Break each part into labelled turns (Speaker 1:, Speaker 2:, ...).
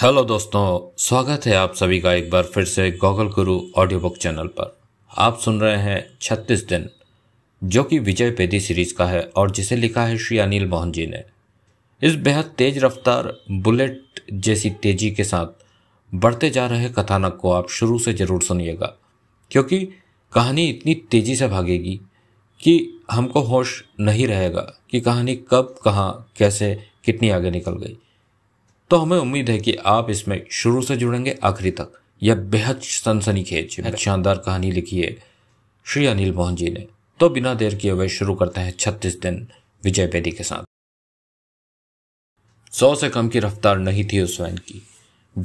Speaker 1: Hello दोस्तों स्वागत है आप सभी का एक बार फिर से गॉगल गुरु ऑडियो बुक चैनल पर आप सुन रहे हैं छत्तीस दिन जो कि विजय पेदी सीरीज का है और जिसे लिखा है श्री अनिल मोहन जी ने इस बेहद तेज रफ्तार बुलेट जैसी तेजी के साथ बढ़ते जा रहे कथानक को आप शुरू से जरूर सुनिएगा क्योंकि कहानी इतनी तेजी से भागेगी कि हमको होश नहीं रहेगा कि कहानी कब कहाँ कैसे कितनी आगे निकल गई तो हमें उम्मीद है कि आप इसमें शुरू से जुड़ेंगे आखिरी तक यह बेहद सनसनी खेज अच्छा। शानदार कहानी लिखी है श्री अनिल मोहन जी ने तो बिना देर किए हुए शुरू करते हैं छत्तीस दिन विजय बेदी के साथ सौ से कम की रफ्तार नहीं थी उस वैन की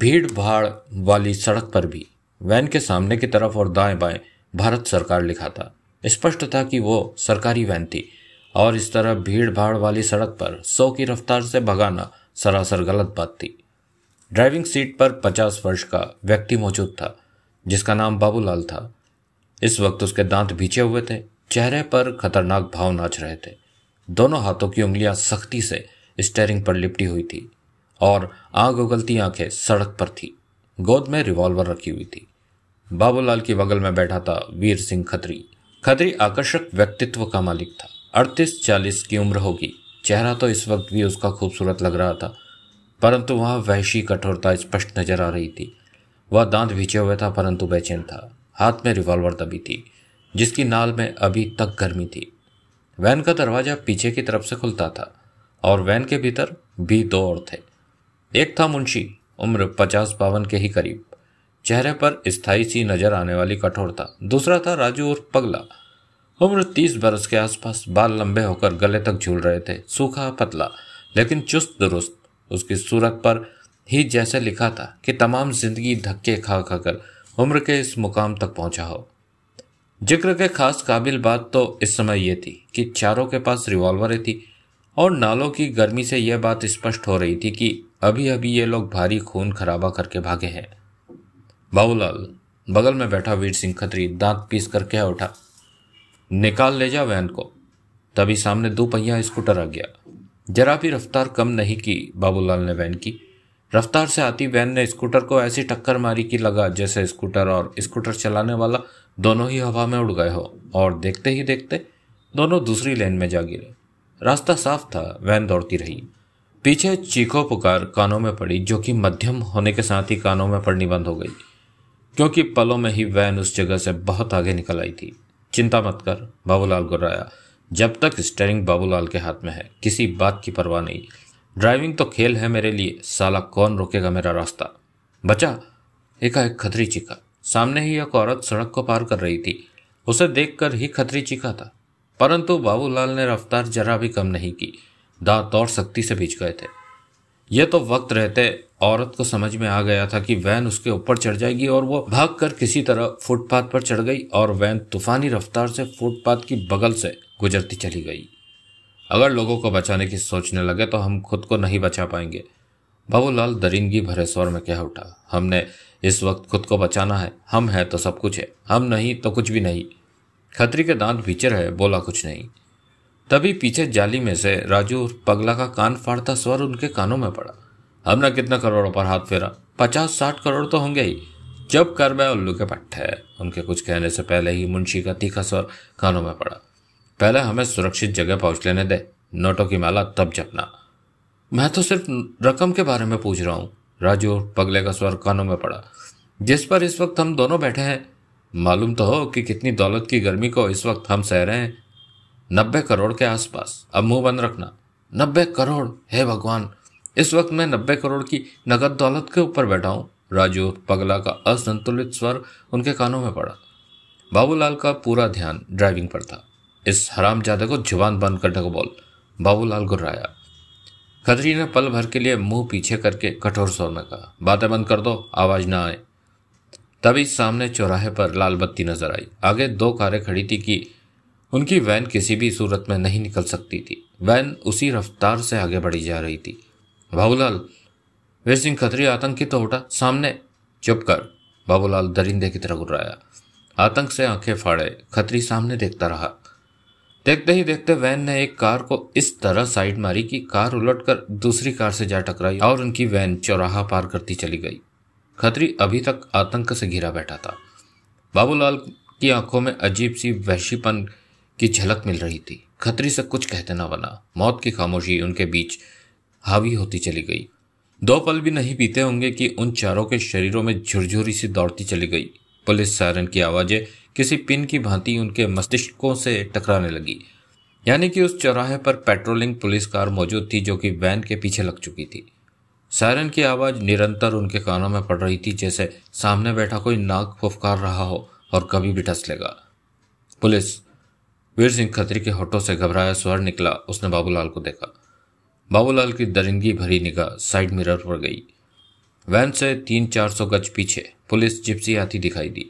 Speaker 1: भीड़ भाड़ वाली सड़क पर भी वैन के सामने की तरफ और दाएं बाएं भारत सरकार लिखा था स्पष्ट था कि वो सरकारी वैन थी और इस तरह भीड़ भाड़ वाली सड़क पर सौ की रफ्तार से भगाना सरासर गलत बात थी ड्राइविंग सीट पर पचास वर्ष का व्यक्ति मौजूद था जिसका नाम बाबूलाल था इस वक्त उसके दांत भीचे हुए थे चेहरे पर खतरनाक भाव नाच रहे थे दोनों हाथों की उंगलियां सख्ती से स्टेयरिंग पर लिपटी हुई थी और आग उगलती आंखें सड़क पर थी गोद में रिवॉल्वर रखी हुई थी बाबूलाल की बगल में बैठा था वीर सिंह खत्री खत्री आकर्षक व्यक्तित्व का मालिक था अड़तीस चालीस की उम्र होगी चेहरा तो इस वक्त भी उसका खूबसूरत लग रहा था परंतु वह वहशी कठोरता स्पष्ट नजर आ रही थी वह दांत भीचे हुए था परंतु बेचैन था हाथ में रिवॉल्वर दबी थी जिसकी नाल में अभी तक गर्मी थी वैन का दरवाजा पीछे की तरफ से खुलता था और वैन के भीतर भी दो और थे एक था मुंशी उम्र पचास बावन के ही करीब चेहरे पर स्थायी सी नजर आने वाली कठोरता दूसरा था राजू और पगला उम्र तीस बरस के आसपास बाल लंबे होकर गले तक झूल रहे थे सूखा पतला लेकिन चुस्त दुरुस्त उसकी सूरत पर ही जैसे लिखा था कि तमाम जिंदगी धक्के खा खाकर उम्र के इस मुकाम तक पहुंचा हो जिक्र के खास काबिल बात तो इस समय यह थी कि चारों के पास रिवॉल्वरें थी और नालों की गर्मी से यह बात स्पष्ट हो रही थी कि अभी अभी ये लोग भारी खून खराबा करके भागे हैं बाबूलाल बगल में बैठा वीर सिंह खत्री दांत पीस कर कह उठा निकाल ले जा वैन को तभी सामने दो पहिया स्कूटर आ गया जरा भी रफ्तार कम नहीं की बाबूलाल ने वैन की रफ्तार से आती वैन ने स्कूटर को ऐसी टक्कर मारी कि लगा जैसे स्कूटर और स्कूटर चलाने वाला दोनों ही हवा में उड़ गए हो और देखते ही देखते दोनों दूसरी लेन में जा गिरे रास्ता साफ था वैन दौड़ती रही पीछे चीखो पुकार कानों में पड़ी जो कि मध्यम होने के साथ ही कानों में पड़नी बंद हो गई क्योंकि पलों में ही वैन उस जगह से बहुत आगे निकल आई थी चिंता मत कर बाबूलाल गुर्राया जब तक स्टेयरिंग बाबूलाल के हाथ में है किसी बात की परवाह नहीं ड्राइविंग तो खेल है मेरे लिए साला कौन रोकेगा मेरा रास्ता बचा एकाएक खतरी चीखा सामने ही एक औरत सड़क को पार कर रही थी उसे देखकर ही खतरी चीखा था परंतु बाबूलाल ने रफ्तार जरा भी कम नहीं की दांत और सख्ती से भीज गए थे यह तो वक्त रहते औरत को समझ में आ गया था कि वैन उसके ऊपर चढ़ जाएगी और वो भाग कर किसी तरह फुटपाथ पर चढ़ गई और वैन तूफानी रफ्तार से फुटपाथ की बगल से गुजरती चली गई अगर लोगों को बचाने की सोचने लगे तो हम खुद को नहीं बचा पाएंगे बाबूलाल दरिंदगी भरे स्वर में कह उठा हमने इस वक्त खुद को बचाना है हम है तो सब कुछ है हम नहीं तो कुछ भी नहीं खतरी के दांत भीचर है बोला कुछ नहीं तभी पीछे जाली में से राजू और पगला का कान फाड़ता स्वर उनके कानों में पड़ा हमने कितना करोड़ों पर हाथ फेरा पचास साठ करोड़ तो होंगे ही जब कर मैं उल्लू के पट्टे उनके कुछ कहने से पहले ही मुंशी का तीखा स्वर कानों में पड़ा पहले हमें सुरक्षित जगह पहुंच लेने दे नोटों की माला तब जपना मैं तो सिर्फ रकम के बारे में पूछ रहा हूँ राजू पगले का स्वर कानों में पड़ा जिस पर इस वक्त हम दोनों बैठे हैं मालूम तो हो कि कितनी दौलत की गर्मी को इस वक्त हम सह रहे हैं नब्बे करोड़ के आसपास अब मुंह बंद रखना नब्बे करोड़ हे भगवान इस वक्त मैं नब्बे करोड़ की नगद दौलत के ऊपर बैठा हूँ राजू पगला का असंतुलित स्वर उनके कानों में पड़ा बाबूलाल का पूरा ध्यान ड्राइविंग पर था इस हराम जादे को जुबान बंद करने को बोल बाबूलाल गुर्राया खदरी ने पल भर के लिए मुंह पीछे करके कठोर स्वर में कहा बातें बंद कर दो आवाज ना आए तभी सामने चौराहे पर लाल बत्ती नजर आई आगे दो कारें खड़ी थी कि उनकी वैन किसी भी सूरत में नहीं निकल सकती थी वैन उसी रफ्तार से आगे बढ़ी जा रही थी बाबूलाल वीर सिंह खतरी आतंकी तो उठा सामने चुप कर बाबूलाल दरिंदे की तरह गुर्राया आतंक से आंखें फाड़े खतरी सामने देखता रहा देखते ही देखते वैन ने एक कार को इस तरह साइड मारी कि कार उलटकर दूसरी कार से जा टकराई और उनकी वैन चौराहा पार करती चली गई खतरी अभी तक आतंक से घिरा बैठा था बाबूलाल की आंखों में अजीब सी वहशीपन की झलक मिल रही थी खतरी से कुछ कहते न बना मौत की खामोशी उनके बीच हावी होती चली गई दो पल भी नहीं पीते होंगे कि उन चारों के शरीरों में झुरझुरी सी दौड़ती चली गई पुलिस सायरन की आवाज़ें किसी पिन की भांति उनके मस्तिष्कों से टकराने लगी यानी कि उस चौराहे पर पेट्रोलिंग पुलिस कार मौजूद थी जो कि वैन के पीछे लग चुकी थी सायरन की आवाज़ निरंतर उनके कानों में पड़ रही थी जैसे सामने बैठा कोई नाक फुफकार रहा हो और कभी भी ढस लेगा पुलिस वीर सिंह खत्री के होठों से घबराया स्वर निकला उसने बाबूलाल को देखा बाबूलाल की दरिंदगी भरी निगाह साइड मिरर पर गई वैन से तीन चार सौ गज पीछे पुलिस जिप्सी आती दिखाई दी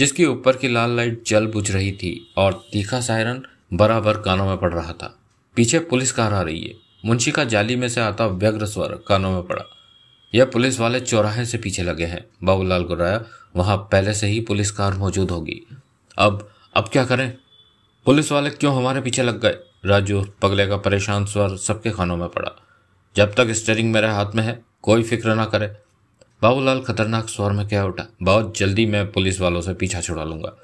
Speaker 1: जिसकी ऊपर की लाल लाइट जल बुझ रही थी और तीखा सायरन बराबर कानों में पड़ रहा था पीछे पुलिस कार आ रही है मुंशी का जाली में से आता व्यग्र स्वर कानों में पड़ा यह पुलिस वाले चौराहे से पीछे लगे हैं बाबूलाल को राया वहां पहले से ही पुलिस कार मौजूद होगी अब अब क्या करें पुलिस वाले क्यों हमारे पीछे लग गए राजू पगले का परेशान स्वर सबके खानों में पड़ा जब तक स्टेयरिंग मेरे हाथ में है कोई फिक्र ना करे बाबूलाल खतरनाक स्वर में कह उठा बहुत जल्दी मैं पुलिस वालों से पीछा छुड़ा लूंगा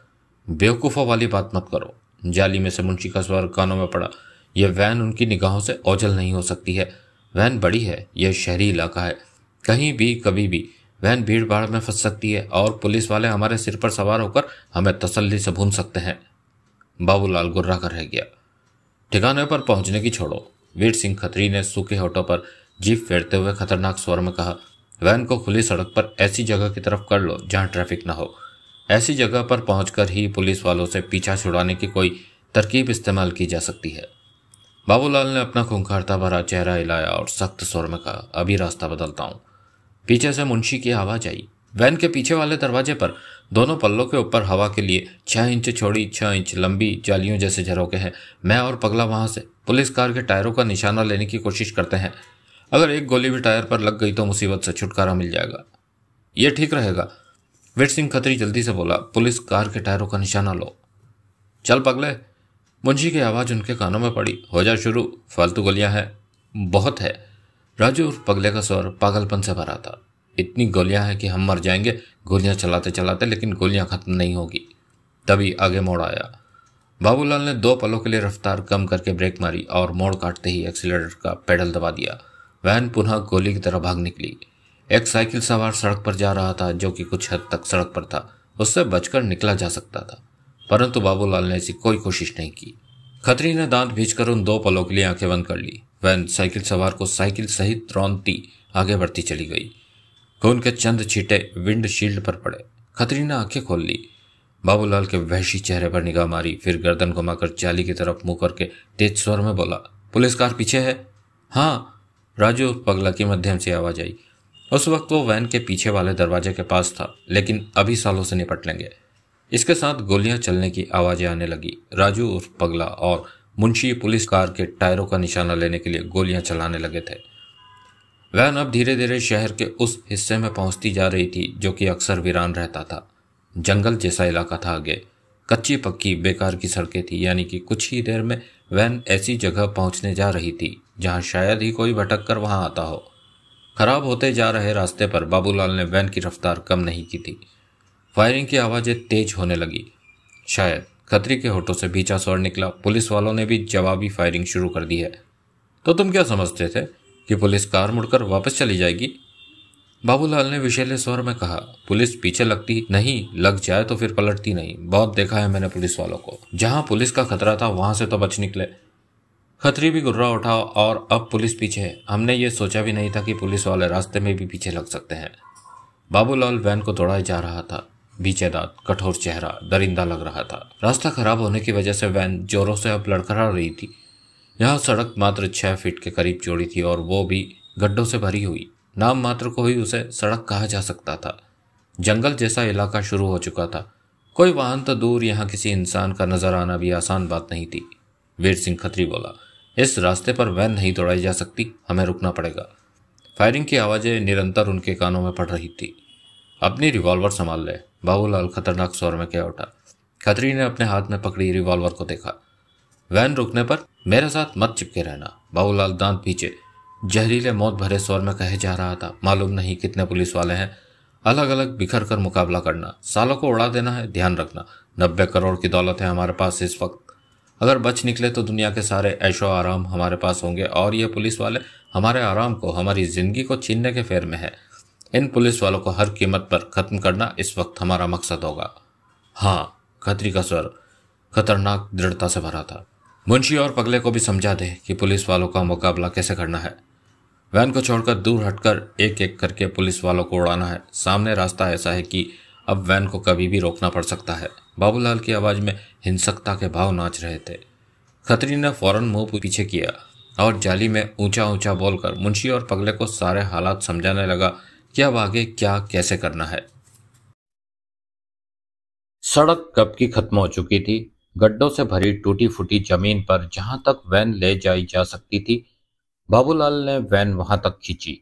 Speaker 1: बेवकूफ़ों वाली बात मत करो जाली में से मुंशी का स्वर कानों में पड़ा यह वैन उनकी निगाहों से ओझल नहीं हो सकती है वैन बड़ी है यह शहरी इलाका है कहीं भी कभी भी वैन भीड़ भाड़ में फंस सकती है और पुलिस वाले हमारे सिर पर सवार होकर हमें तसल्ली से भून सकते हैं बाबूलाल गुर्रा कर रह गया ठिकाने पर पहुंचने की छोड़ो वीर सिंह खत्री ने सूखे होठों पर जीप फेरते हुए खतरनाक स्वर में कहा वैन को खुली सड़क पर ऐसी जगह की तरफ कर लो जहां ट्रैफिक ना हो ऐसी जगह पर पहुंचकर ही पुलिस वालों से पीछा छुड़ाने की कोई तरकीब इस्तेमाल की जा सकती है बाबूलाल ने अपना खूंखारता भरा चेहरा हिलाया और सख्त स्वर में कहा अभी रास्ता बदलता हूँ पीछे से मुंशी की आवाज आई वैन के पीछे वाले दरवाजे पर दोनों पल्लों के ऊपर हवा के लिए छः इंच छोड़ी छः इंच लंबी जालियों जैसे झरोके हैं मैं और पगला वहाँ से पुलिस कार के टायरों का निशाना लेने की कोशिश करते हैं अगर एक गोली भी टायर पर लग गई तो मुसीबत से छुटकारा मिल जाएगा यह ठीक रहेगा वीर सिंह खत्री जल्दी से बोला पुलिस कार के टायरों का निशाना लो चल पगले मुंशी की आवाज़ उनके कानों में पड़ी हो जा शुरू फालतू गलियां हैं बहुत है राजू और पगले का स्वर पागलपन से भरा था इतनी गोलियां हैं कि हम मर जाएंगे गोलियां चलाते चलाते लेकिन गोलियां खत्म नहीं होगी तभी आगे मोड़ आया बाबूलाल ने दो पलों के लिए रफ्तार कम करके ब्रेक मारी और मोड़ काटते ही एक्सीटर का पैडल दबा दिया वैन पुनः गोली की तरह भाग निकली एक साइकिल सवार सड़क पर जा रहा था जो कि कुछ हद तक सड़क पर था उससे बचकर निकला जा सकता था परंतु बाबूलाल ने ऐसी कोई कोशिश नहीं की खतरी ने दांत भीज उन दो पलों के लिए आंखें बंद कर ली वैन साइकिल सवार को साइकिल सहित रौनती आगे बढ़ती चली गई खून के चंद छीटे विंडशील्ड पर पड़े खतरी ने आंखें खोल ली बाबूलाल के वहशी चेहरे पर निगाह मारी फिर गर्दन घुमाकर चाली की तरफ मुंह करके तेज स्वर में बोला पुलिस कार पीछे है हाँ राजू पगला के मध्यम से आवाज आई उस वक्त वो वैन के पीछे वाले दरवाजे के पास था लेकिन अभी सालों से निपट लेंगे इसके साथ गोलियां चलने की आवाजें आने लगी राजू उर्फ पगला और मुंशी पुलिस कार के टायरों का निशाना लेने के लिए गोलियां चलाने लगे थे वैन अब धीरे धीरे शहर के उस हिस्से में पहुंचती जा रही थी जो कि अक्सर वीरान रहता था जंगल जैसा इलाका था आगे कच्ची पक्की बेकार की सड़कें थी यानी कि कुछ ही देर में वैन ऐसी जगह पहुंचने जा रही थी जहां शायद ही कोई भटक कर वहां आता हो खराब होते जा रहे रास्ते पर बाबूलाल ने वैन की रफ्तार कम नहीं की थी फायरिंग की आवाज़ें तेज होने लगी शायद खतरी के होठों से भीचा स्वर निकला पुलिस वालों ने भी जवाबी फायरिंग शुरू कर दी है तो तुम क्या समझते थे कि पुलिस कार मुड़कर वापस चली जाएगी बाबूलाल ने विशेले स्वर में कहा पुलिस पीछे लगती नहीं लग जाए तो फिर पलटती नहीं बहुत देखा है मैंने पुलिस वालों को जहां पुलिस का खतरा था वहां से तो बच निकले खतरी भी गुर्रा उठा और अब पुलिस पीछे है हमने ये सोचा भी नहीं था कि पुलिस वाले रास्ते में भी पीछे लग सकते हैं बाबूलाल वैन को दौड़ाए जा रहा था बीचे दांत कठोर चेहरा दरिंदा लग रहा था रास्ता खराब होने की वजह से वैन जोरों से अब लड़खड़ा रही थी यहाँ सड़क मात्र छः फीट के करीब चौड़ी थी और वो भी गड्ढों से भरी हुई नाम मात्र को ही उसे सड़क कहा जा सकता था जंगल जैसा इलाका शुरू हो चुका था कोई वाहन तो दूर यहाँ किसी इंसान का नजर आना भी आसान बात नहीं थी वीर सिंह खत्री बोला इस रास्ते पर वैन नहीं दौड़ाई जा सकती हमें रुकना पड़ेगा फायरिंग की आवाज़ें निरंतर उनके कानों में पड़ रही थी अपनी रिवॉल्वर संभाल ले बाबूलाल खतरनाक स्वर में क्या उठा खत्री ने अपने हाथ में पकड़ी रिवॉल्वर को देखा वैन रुकने पर मेरे साथ मत चिपके रहना बाबूलाल दांत पीछे जहरीले मौत भरे स्वर में कहे जा रहा था मालूम नहीं कितने पुलिस वाले हैं अलग अलग बिखर कर मुकाबला करना सालों को उड़ा देना है ध्यान रखना नब्बे करोड़ की दौलत है हमारे पास इस वक्त अगर बच निकले तो दुनिया के सारे ऐशो आराम हमारे पास होंगे और ये पुलिस वाले हमारे आराम को हमारी जिंदगी को छीनने के फेर में है इन पुलिस वालों को हर कीमत पर खत्म करना इस वक्त हमारा मकसद होगा हाँ खतरी का स्वर खतरनाक दृढ़ता से भरा था मुंशी और पगले को भी समझा दे कि पुलिस वालों का मुकाबला कैसे करना है वैन को छोड़कर दूर हटकर एक एक करके पुलिस वालों को उड़ाना है सामने रास्ता ऐसा है कि अब वैन को कभी भी रोकना पड़ सकता है बाबूलाल की आवाज़ में हिंसकता के भाव नाच रहे थे खतरी ने फौरन मुंह पीछे किया और जाली में ऊंचा ऊंचा बोलकर मुंशी और पगले को सारे हालात समझाने लगा कि अब आगे क्या कैसे करना है सड़क कब की खत्म हो चुकी थी गड्ढों से भरी टूटी फूटी जमीन पर जहां तक वैन ले जाई जा सकती थी बाबूलाल ने वैन वहां तक खींची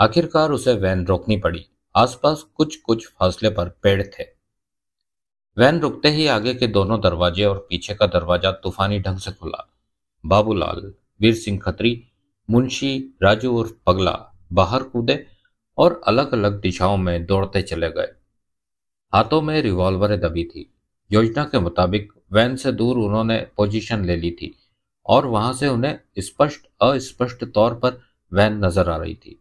Speaker 1: आखिरकार उसे वैन रोकनी पड़ी आसपास कुछ कुछ फासले पर पेड़ थे वैन रुकते ही आगे के दोनों दरवाजे और पीछे का दरवाजा तूफानी ढंग से खुला बाबूलाल वीर सिंह खत्री मुंशी राजू उर्फ पगला बाहर कूदे और अलग अलग दिशाओं में दौड़ते चले गए हाथों में रिवॉल्वरें दबी थी योजना के मुताबिक वैन से दूर उन्होंने पोजीशन ले ली थी और वहां से उन्हें स्पष्ट अस्पष्ट तौर पर वैन नजर आ रही थी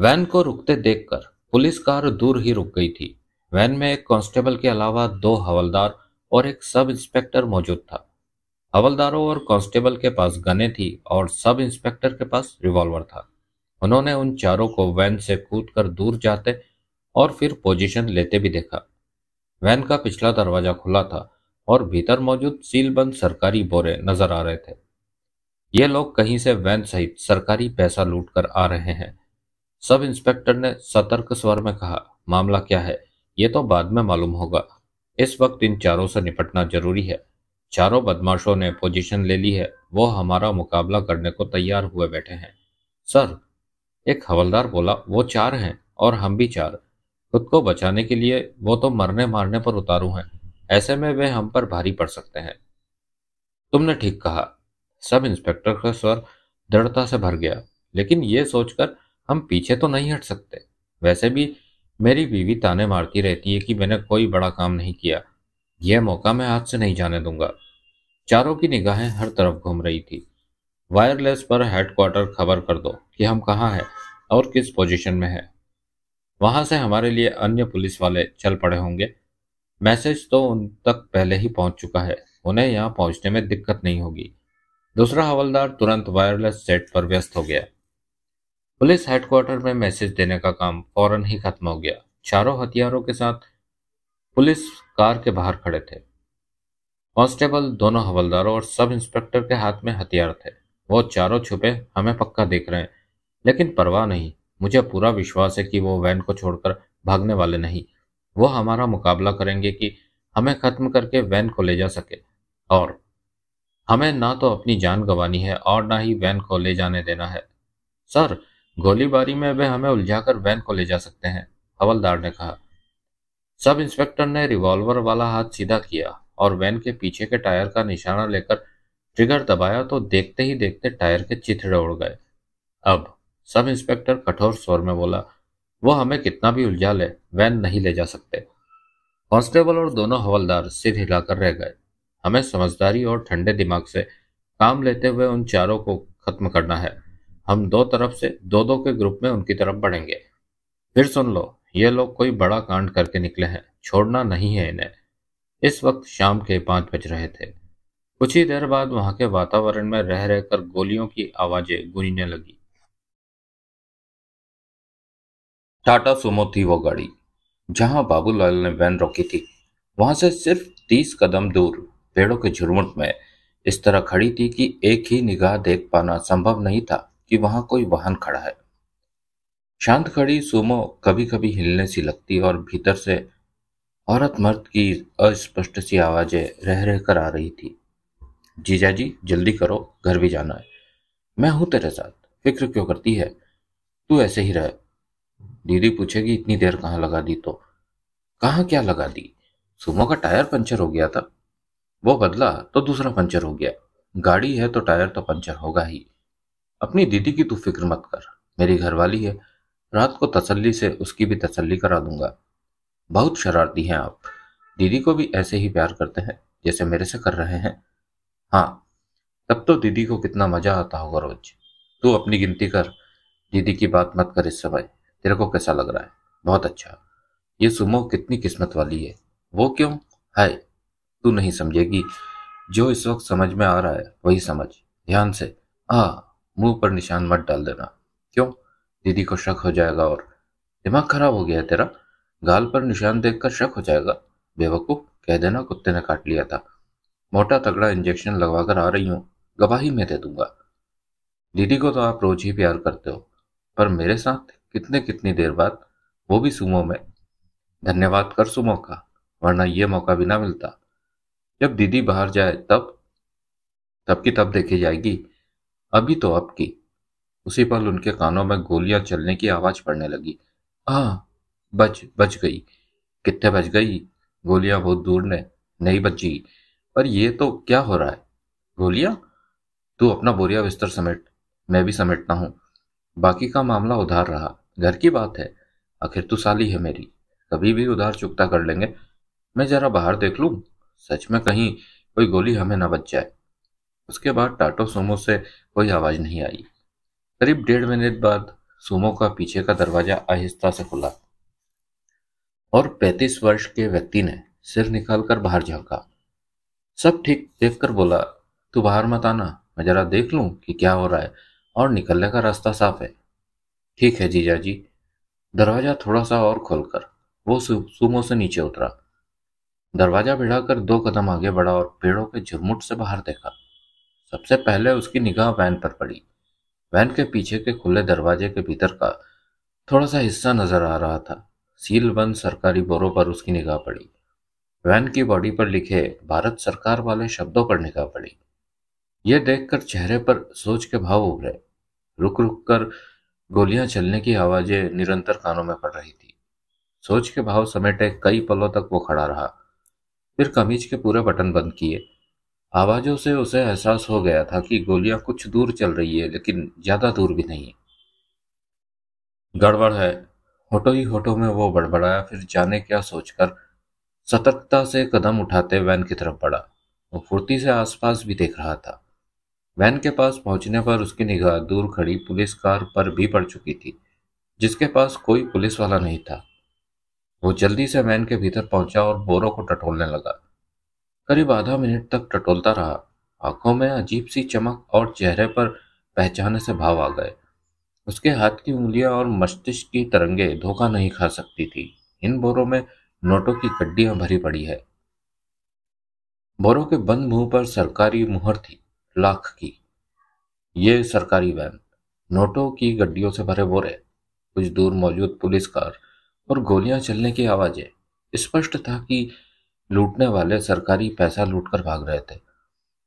Speaker 1: वैन को रुकते देखकर पुलिस कार दूर ही रुक गई थी वैन में एक कांस्टेबल के अलावा दो हवलदार और एक सब इंस्पेक्टर मौजूद था हवलदारों और कांस्टेबल के पास गने थी और सब इंस्पेक्टर के पास रिवॉल्वर था उन्होंने उन चारों को वैन से कूद कर दूर जाते और फिर पोजीशन लेते भी देखा वैन का पिछला दरवाजा खुला था और भीतर मौजूद सीलबंद सरकारी बोरे नजर आ रहे थे ये लोग कहीं से वैन सहित सरकारी पैसा लूट कर आ रहे हैं सब इंस्पेक्टर ने सतर्क स्वर में कहा मामला क्या है ये तो बाद में मालूम होगा इस वक्त इन चारों से निपटना जरूरी है चारों बदमाशों ने पोजीशन ले ली है वो हमारा मुकाबला करने को तैयार हुए बैठे हैं सर एक हवलदार बोला वो चार हैं और हम भी चार खुद को बचाने के लिए वो तो मरने मारने पर उतारू हैं ऐसे में वे हम पर भारी पड़ सकते हैं तुमने ठीक कहा सब इंस्पेक्टर का स्वर दृढ़ता से भर गया लेकिन ये सोचकर हम पीछे तो नहीं हट सकते वैसे भी मेरी बीवी ताने मारती रहती है कि मैंने कोई बड़ा काम नहीं किया यह मौका मैं हाथ से नहीं जाने दूंगा चारों की निगाहें हर तरफ घूम रही थी वायरलेस पर हेडक्वार्टर खबर कर दो कि हम कहाँ हैं और किस पोजीशन में हैं वहां से हमारे लिए अन्य पुलिस वाले चल पड़े होंगे मैसेज तो उन तक पहले ही पहुंच चुका है उन्हें यहाँ पहुंचने में दिक्कत नहीं होगी दूसरा हवलदार तुरंत वायरलेस सेट पर व्यस्त हो गया पुलिस हेडक्वार्टर में मैसेज देने का काम फौरन ही खत्म हो गया चारों हथियारों के साथ पुलिस कार के बाहर खड़े थे कांस्टेबल दोनों हवलदारों और सब इंस्पेक्टर के हाथ में हथियार थे वो चारों छुपे हमें पक्का देख रहे हैं लेकिन परवाह नहीं मुझे पूरा विश्वास है कि वो वैन को छोड़कर भागने वाले नहीं वो हमारा मुकाबला करेंगे कि हमें खत्म करके वैन को ले जा सके और हमें ना तो अपनी जान गंवानी है और ना ही वैन को ले जाने देना है सर गोलीबारी में वे हमें उलझाकर वैन को ले जा सकते हैं हवलदार ने कहा सब इंस्पेक्टर ने रिवॉल्वर वाला हाथ सीधा किया और वैन के पीछे के टायर का निशाना लेकर ट्रिगर दबाया तो देखते ही देखते टायर के चिथड़े उड़ गए अब सब इंस्पेक्टर कठोर स्वर में बोला वो हमें कितना भी उलझा ले वैन नहीं ले जा सकते कांस्टेबल और दोनों हवलदार सिर हिलाकर रह गए हमें समझदारी और ठंडे दिमाग से काम लेते हुए उन चारों को खत्म करना है हम दो तरफ से दो दो के ग्रुप में उनकी तरफ बढ़ेंगे फिर सुन लो ये लोग कोई बड़ा कांड करके निकले हैं छोड़ना नहीं है इन्हें इस वक्त शाम के पांच बज रहे थे कुछ ही देर बाद वहां के वातावरण में रह रहकर गोलियों की आवाजें गुंजने लगी टाटा सुमो थी वो गाड़ी जहां बाबूलाल ने वैन रोकी थी वहां से सिर्फ तीस कदम दूर पेड़ों के झुरमुट में इस तरह खड़ी थी कि एक ही निगाह देख पाना संभव नहीं था कि वहां कोई वाहन खड़ा है शांत खड़ी सुमो कभी कभी हिलने सी लगती और भीतर से औरत मर्द की अस्पष्ट सी आवाजें रह रह कर आ रही थी जीजा जी जल्दी करो घर भी जाना है मैं हूं तेरे साथ फिक्र क्यों करती है तू ऐसे ही रहे दीदी पूछेगी इतनी देर कहाँ लगा दी तो कहाँ क्या लगा दी सुमो का टायर पंचर हो गया था वो बदला तो दूसरा पंचर हो गया गाड़ी है तो टायर तो पंचर होगा ही अपनी दीदी की तू फिक्र मत कर मेरी घरवाली है रात को तसल्ली से उसकी भी तसल्ली करा दूंगा बहुत शरारती हैं आप दीदी को भी ऐसे ही प्यार करते हैं जैसे मेरे से कर रहे हैं हाँ तब तो दीदी को कितना मजा आता होगा रोज तू अपनी गिनती कर दीदी की बात मत कर इस समय तेरे को कैसा लग रहा है बहुत अच्छा ये सुमो कितनी किस्मत वाली है वो क्यों है तू नहीं समझेगी जो इस वक्त समझ में आ रहा है वही समझ ध्यान से आ मुंह पर निशान मत डाल देना क्यों दीदी को शक हो जाएगा और दिमाग खराब हो गया तेरा गाल पर निशान देखकर शक हो जाएगा बेवकूफ कह देना कुत्ते ने काट लिया था मोटा तगड़ा इंजेक्शन लगवाकर आ रही हूँ गवाही में दे दूंगा दीदी को तो आप रोज ही प्यार करते हो पर मेरे साथ कितने कितनी देर बाद वो भी सुमो में धन्यवाद कर सुमो का वरना यह मौका भी ना मिलता जब दीदी बाहर जाए तब तब की तब देखी जाएगी अभी तो अब की उसी पल उनके कानों में गोलियां चलने की आवाज पड़ने लगी आ बच बच गई कितने बच गई गोलियां बहुत दूर ने नहीं बची पर ये तो क्या हो रहा है गोलियां तू अपना बोरिया बिस्तर समेट मैं भी समेटता हूं बाकी का मामला उधार रहा घर की बात है आखिर तू साली है मेरी कभी भी उधार चुकता कर लेंगे मैं जरा बाहर देख लू सच में कहीं कोई गोली हमें ना बच जाए उसके बाद टाटो सोमो से कोई आवाज़ नहीं आई करीब डेढ़ मिनट बाद सोमो का पीछे का दरवाजा आहिस्ता से खुला और पैंतीस वर्ष के व्यक्ति ने सिर निकालकर बाहर झांका सब ठीक देखकर बोला तू बाहर मत आना मैं जरा देख लूं कि क्या हो रहा है और निकलने का रास्ता साफ है ठीक है जीजा जी दरवाजा थोड़ा सा और खोलकर वो सुमो से नीचे उतरा दरवाजा भिड़ाकर दो कदम आगे बढ़ा और पेड़ों के झुरमुट से बाहर देखा सबसे पहले उसकी निगाह वैन पर पड़ी वैन के पीछे के खुले दरवाजे के भीतर का थोड़ा सा हिस्सा नजर आ रहा था सील बंद सरकारी बोरों पर उसकी निगाह पड़ी वैन की बॉडी पर लिखे भारत सरकार वाले शब्दों पर निगाह पड़ी यह देखकर चेहरे पर सोच के भाव उभरे रुक रुक कर गोलियां चलने की आवाजें निरंतर कानों में पड़ रही थी सोच के भाव समेटे कई पलों तक वो खड़ा रहा फिर कमीज के पूरे बटन बंद किए आवाजों से उसे एहसास हो गया था कि गोलियां कुछ दूर चल रही है लेकिन ज्यादा दूर भी नहीं गड़बड़ है होटो ही होटो में वो बड़बड़ाया फिर जाने क्या सोचकर सतर्कता से कदम उठाते वैन की तरफ बढ़ा वो फुर्ती से आसपास भी देख रहा था वैन के पास पहुंचने पर उसकी निगाह दूर खड़ी पुलिस कार पर भी पड़ चुकी थी जिसके पास कोई पुलिस वाला नहीं था वो जल्दी से वैन के भीतर पहुंचा और बोरों को टटोलने लगा करीब आधा मिनट तक टटोलता रहा आंखों में अजीब सी चमक और चेहरे पर पहचाने से भाव आ गए उसके हाथ की उंगलियां और मस्तिष्क की तरंगे धोखा नहीं खा सकती थी इन बोरों में नोटों की गड्डियां भरी पड़ी है बोरों के बंद मुंह पर सरकारी मुहर थी लाख की ये सरकारी वैन नोटों की गड्डियों से भरे बोरे कुछ दूर मौजूद पुलिस कार और गोलियां चलने की आवाजें स्पष्ट था कि लूटने वाले सरकारी पैसा लूटकर भाग रहे थे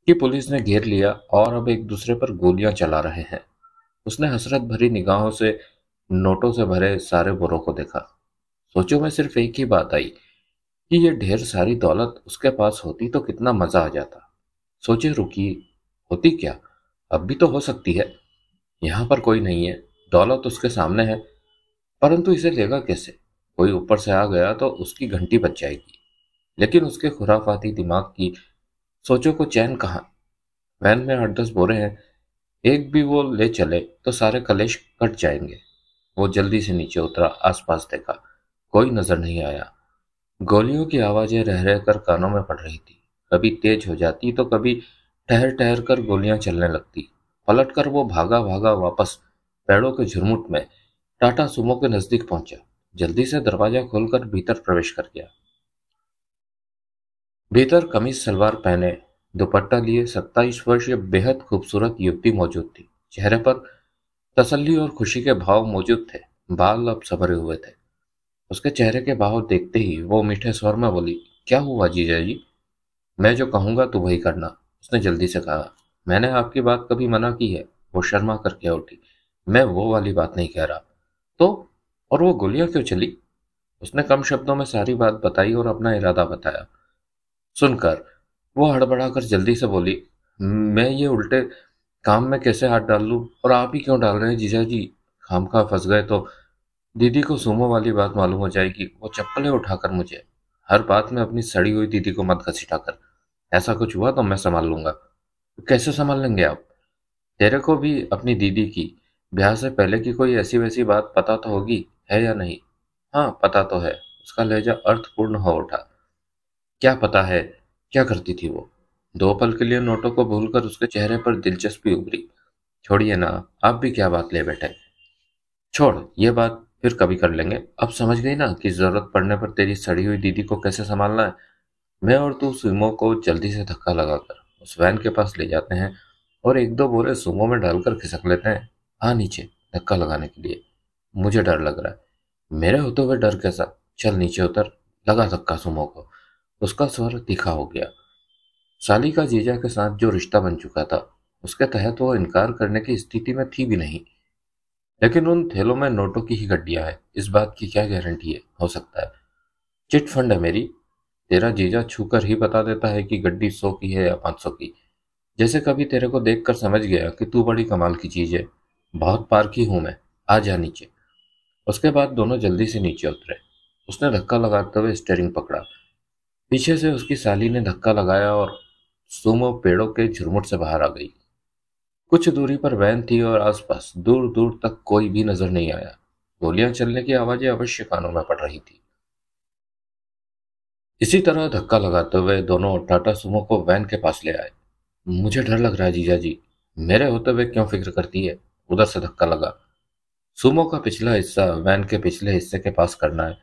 Speaker 1: कि पुलिस ने घेर लिया और अब एक दूसरे पर गोलियां चला रहे हैं उसने हसरत भरी निगाहों से नोटों से भरे सारे बोरों को देखा सोचो में सिर्फ एक ही बात आई कि ये ढेर सारी दौलत उसके पास होती तो कितना मजा आ जाता सोचे रुकी होती क्या अब भी तो हो सकती है यहां पर कोई नहीं है दौलत उसके सामने है परंतु इसे लेगा कैसे कोई ऊपर से आ गया तो उसकी घंटी बच जाएगी लेकिन उसके खुराफाती दिमाग की सोचो को चैन कहा वैन में आठ दस बोरे हैं एक भी वो ले चले तो सारे कलेश कट जाएंगे वो जल्दी से नीचे उतरा आसपास देखा कोई नजर नहीं आया गोलियों की आवाजें रह रह कर कानों में पड़ रही थी कभी तेज हो जाती तो कभी ठहर ठहर कर गोलियां चलने लगती पलट कर वो भागा भागा वापस पेड़ों के झुरमुट में टाटा सुमो के नजदीक पहुंचा जल्दी से दरवाजा खोलकर भीतर प्रवेश कर गया भीतर कमीज सलवार पहने दुपट्टा लिए सत्ताईस वर्षीय बेहद खूबसूरत युवती मौजूद थी चेहरे पर तसल्ली और खुशी के भाव मौजूद थे बाल अब सबरे हुए थे उसके चेहरे के भाव देखते ही वो मीठे स्वर में बोली क्या हुआ जीजा जी मैं जो कहूंगा तो वही करना उसने जल्दी से कहा मैंने आपकी बात कभी मना की है वो शर्मा कर क्या उठी मैं वो वाली बात नहीं कह रहा तो और वो गोलियां क्यों चली उसने कम शब्दों में सारी बात बताई और अपना इरादा बताया सुनकर वो हड़बड़ाकर जल्दी से बोली मैं ये उल्टे काम में कैसे हाथ डाल लूँ और आप ही क्यों डाल रहे हैं जीजा जी खाम खा फंस गए तो दीदी को सूमो वाली बात मालूम हो जाएगी वो चप्पलें उठाकर मुझे हर बात में अपनी सड़ी हुई दीदी को मत घसीटा कर ऐसा कुछ हुआ तो मैं संभाल लूंगा तो कैसे संभाल लेंगे आप तेरे को भी अपनी दीदी की ब्याह से पहले की कोई ऐसी वैसी बात पता तो होगी है या नहीं हाँ पता तो है उसका लहजा अर्थपूर्ण हो उठा क्या पता है क्या करती थी वो दो पल के लिए नोटों को भूलकर उसके चेहरे पर दिलचस्पी उभरी छोड़िए ना आप भी क्या बात ले बैठे छोड़ ये बात फिर कभी कर लेंगे अब समझ गई ना कि जरूरत पड़ने पर तेरी सड़ी हुई दीदी को कैसे संभालना है मैं और तू सुमो को जल्दी से धक्का लगाकर उस वैन के पास ले जाते हैं और एक दो बोरे सुमो में डालकर खिसक लेते हैं हाँ नीचे धक्का लगाने के लिए मुझे डर लग रहा है मेरे होते हुए डर कैसा चल नीचे उतर लगा धक्का सुमो को उसका स्वर तीखा हो गया साली का जीजा के साथ जो रिश्ता बन चुका था उसके तहत वो इनकार करने की स्थिति में थी भी नहीं लेकिन उन थैलों में नोटों की ही गड्डियां हैं इस बात की क्या गारंटी है हो सकता है चिट फंड है मेरी तेरा जीजा छूकर ही बता देता है कि गड्डी सौ की है या पाँच सौ की जैसे कभी तेरे को देखकर समझ गया कि तू बड़ी कमाल की चीज है बहुत पार की हूं मैं आ जा नीचे उसके बाद दोनों जल्दी से नीचे उतरे उसने धक्का लगाते हुए स्टेयरिंग पकड़ा पीछे से उसकी साली ने धक्का लगाया और सुमो पेड़ों के झुरमुट से बाहर आ गई कुछ दूरी पर वैन थी और आसपास दूर दूर तक कोई भी नजर नहीं आया गोलियां चलने की आवाजें अवश्य कानों में पड़ रही थी इसी तरह धक्का लगाते हुए दोनों टाटा सुमो को वैन के पास ले आए मुझे डर लग रहा है जीजा जी मेरे होते हुए क्यों फिक्र करती है उधर से धक्का लगा सुमो का पिछला हिस्सा वैन के पिछले हिस्से के पास करना है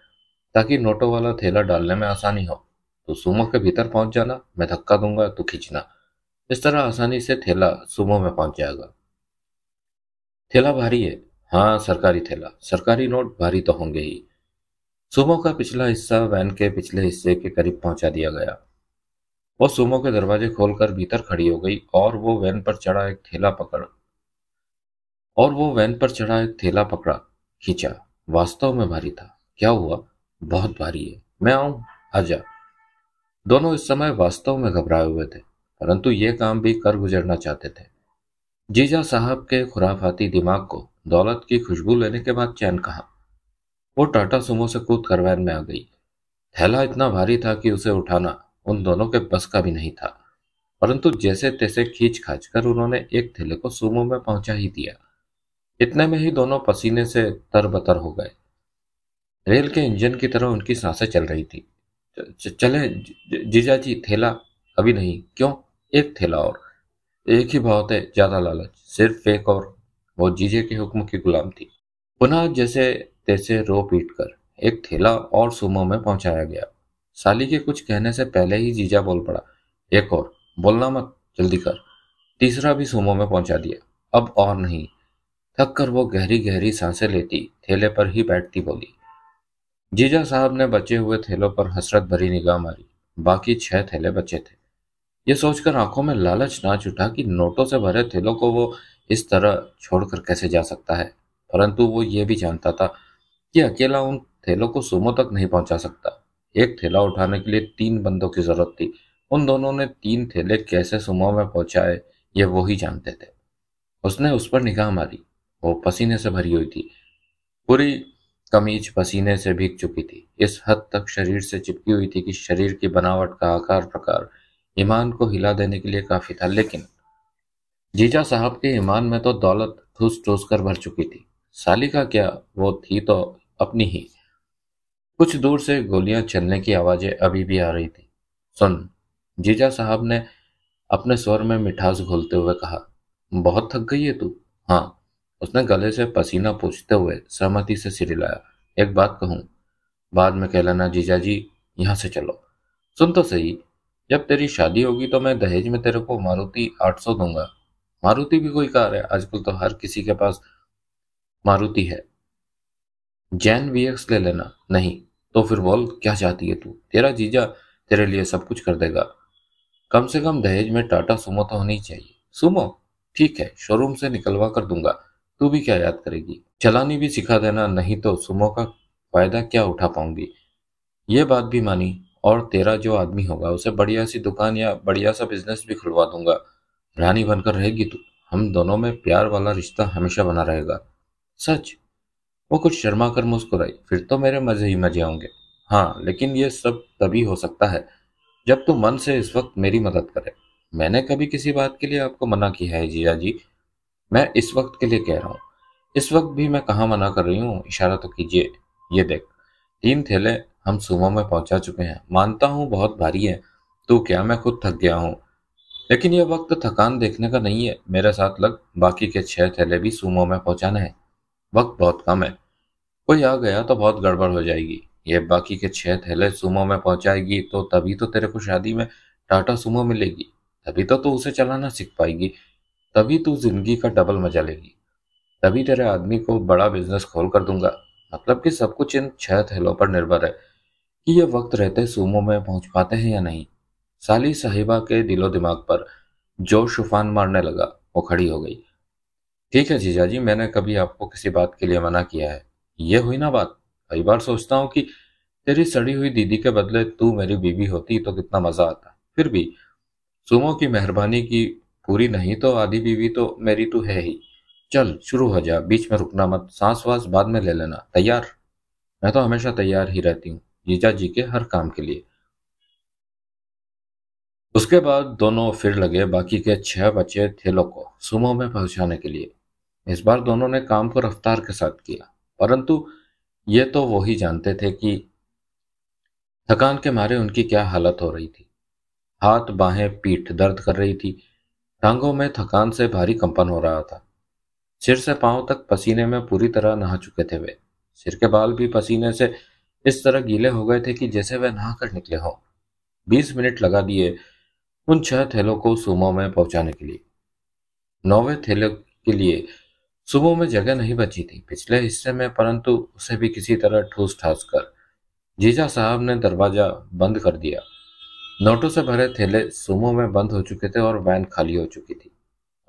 Speaker 1: ताकि नोटों वाला थैला डालने में आसानी हो तो सुमो के भीतर पहुंच जाना मैं धक्का दूंगा तो खींचना इस तरह आसानी से थैला सुमो में पहुंच जाएगा थैला भारी है हाँ सरकारी थैला सरकारी नोट भारी तो होंगे ही सुमो का पिछला हिस्सा वैन के पिछले हिस्से के करीब पहुंचा दिया गया वो सुमो के दरवाजे खोलकर भीतर खड़ी हो गई और वो वैन पर चढ़ा एक थैला पकड़ और वो वैन पर चढ़ा एक थैला पकड़ा खींचा वास्तव में भारी था क्या हुआ बहुत भारी है मैं आऊं आजा दोनों इस समय वास्तव में घबराए हुए थे परंतु ये काम भी कर गुजरना चाहते थे जीजा साहब के खुराफाती दिमाग को दौलत की खुशबू लेने के बाद चैन कहा वो टाटा सुमो से कूद कर वैन में आ गई थैला इतना भारी था कि उसे उठाना उन दोनों के बस का भी नहीं था परंतु जैसे तैसे खींच खाच कर उन्होंने एक थैले को सुमो में पहुंचा ही दिया इतने में ही दोनों पसीने से तरबतर हो गए रेल के इंजन की तरह उनकी सांसें चल रही थी च, चले जीजा जी थैला अभी नहीं क्यों एक थैला और एक ही बहुत है ज्यादा लालच सिर्फ एक और वो जीजे के हुक्म की गुलाम थी पुनः जैसे तैसे रो पीट कर एक थैला और सुमो में पहुंचाया गया साली के कुछ कहने से पहले ही जीजा बोल पड़ा एक और बोलना मत जल्दी कर तीसरा भी सुमो में पहुंचा दिया अब और नहीं थक कर वो गहरी गहरी सांसें लेती थैले पर ही बैठती बोली जीजा साहब ने बचे हुए थैलों पर हसरत भरी निगाह मारी बाकी छह थैले बचे थे ये सोचकर आंखों में लालच ना छुटा कि नोटों से भरे थैलों को वो इस तरह छोड़कर कैसे जा सकता है परंतु वो ये भी जानता था कि अकेला उन थैलों को सुमो तक नहीं पहुंचा सकता एक थैला उठाने के लिए तीन बंदों की जरूरत थी उन दोनों ने तीन थैले कैसे सुमो में पहुंचाए ये वो ही जानते थे उसने उस पर निगाह मारी वो पसीने से भरी हुई थी पूरी कमीज पसीने से भीग चुकी थी इस हद तक शरीर से चिपकी हुई थी कि शरीर की बनावट का आकार प्रकार ईमान को हिला देने के लिए काफी था लेकिन जीजा साहब के ईमान में तो दौलत ठूस ठूस कर भर चुकी थी साली का क्या वो थी तो अपनी ही कुछ दूर से गोलियां चलने की आवाजें अभी भी आ रही थी सुन जीजा साहब ने अपने स्वर में मिठास घोलते हुए कहा बहुत थक गई है तू हाँ उसने गले से पसीना पूछते हुए सहमति से सिर हिलाया एक बात कहूं बाद में कह लेना जीजा जी यहां से चलो सुन तो सही जब तेरी शादी होगी तो मैं दहेज में तेरे को मारुति 800 दूंगा मारुति भी कोई कार है आजकल तो हर किसी के पास मारुति है जैन वीएक्स ले लेना नहीं तो फिर बोल क्या चाहती है तू तेरा जीजा तेरे लिए सब कुछ कर देगा कम से कम दहेज में टाटा सुमो तो होनी चाहिए सुमो ठीक है शोरूम से निकलवा कर दूंगा तू भी क्या याद करेगी चलानी भी सिखा देना नहीं तो सुमो का फायदा क्या उठा पाऊंगी ये बात भी मानी और तेरा जो आदमी होगा उसे बढ़िया सी दुकान या बढ़िया सा बिजनेस भी खुलवा दूंगा रानी बनकर रहेगी तू हम दोनों में प्यार वाला रिश्ता हमेशा बना रहेगा सच वो कुछ शर्मा कर मुस्कुराई फिर तो मेरे मजे ही मजे होंगे हाँ लेकिन ये सब तभी हो सकता है जब तू मन से इस वक्त मेरी मदद करे मैंने कभी किसी बात के लिए आपको मना किया है जीजा जी मैं इस वक्त के लिए कह रहा हूँ इस वक्त भी मैं कहाँ मना कर रही हूँ इशारा तो कीजिए ये देख तीन थैले हम सुबह में पहुंचा चुके हैं मानता हूँ बहुत भारी है तो क्या मैं खुद थक गया हूँ लेकिन यह वक्त थकान देखने का नहीं है मेरे साथ लग बाकी के छह थैले भी सुमो में पहुंचाना है वक्त बहुत कम है कोई आ गया तो बहुत गड़बड़ हो जाएगी ये बाकी के छह थैले सुमो में पहुंचाएगी तो तभी तो तेरे को शादी में टाटा सुमो मिलेगी तभी तो तू उसे चलाना सीख पाएगी तभी तू जिंदगी का डबल मजा लेगी तभी तेरे आदमी को बड़ा बिजनेस खोल कर दूंगा मतलब कि सब कुछ इन छह थैलों पर निर्भर है कि ये वक्त रहते सुमो में पहुंच पाते हैं या नहीं साली साहिबा के दिलो दिमाग पर जोर शुफान मारने लगा वो खड़ी हो गई ठीक है जीजा जी मैंने कभी आपको किसी बात के लिए मना किया है ये हुई ना बात कई बार सोचता हूँ कि तेरी सड़ी हुई दीदी के बदले तू मेरी बीबी होती तो कितना मजा आता फिर भी सुमो की मेहरबानी की पूरी नहीं तो आधी बीवी तो मेरी तो है ही चल शुरू हो जा बीच में रुकना मत सांस वास बाद में ले लेना तैयार मैं तो हमेशा तैयार ही रहती हूँ जीजा जी के हर काम के लिए उसके बाद दोनों फिर लगे बाकी के छह थे लोग को सुमो में पहुंचाने के लिए इस बार दोनों ने काम को रफ्तार के साथ किया परंतु ये तो वो ही जानते थे कि थकान के मारे उनकी क्या हालत हो रही थी हाथ बाहें पीठ दर्द कर रही थी टांगों में थकान से भारी कंपन हो रहा था सिर से पांव तक पसीने में पूरी तरह नहा चुके थे वे सिर के बाल भी पसीने से इस तरह गीले हो गए थे कि जैसे वे नहा कर निकले हों बीस मिनट लगा दिए उन छह थैलों को सुमो में पहुंचाने के लिए नौवे थैले के लिए सुबह में जगह नहीं बची थी पिछले हिस्से में परंतु उसे भी किसी तरह ठूस ठास कर जीजा साहब ने दरवाजा बंद कर दिया नोटों से भरे थैले सुमो में बंद हो चुके थे और वैन खाली हो चुकी थी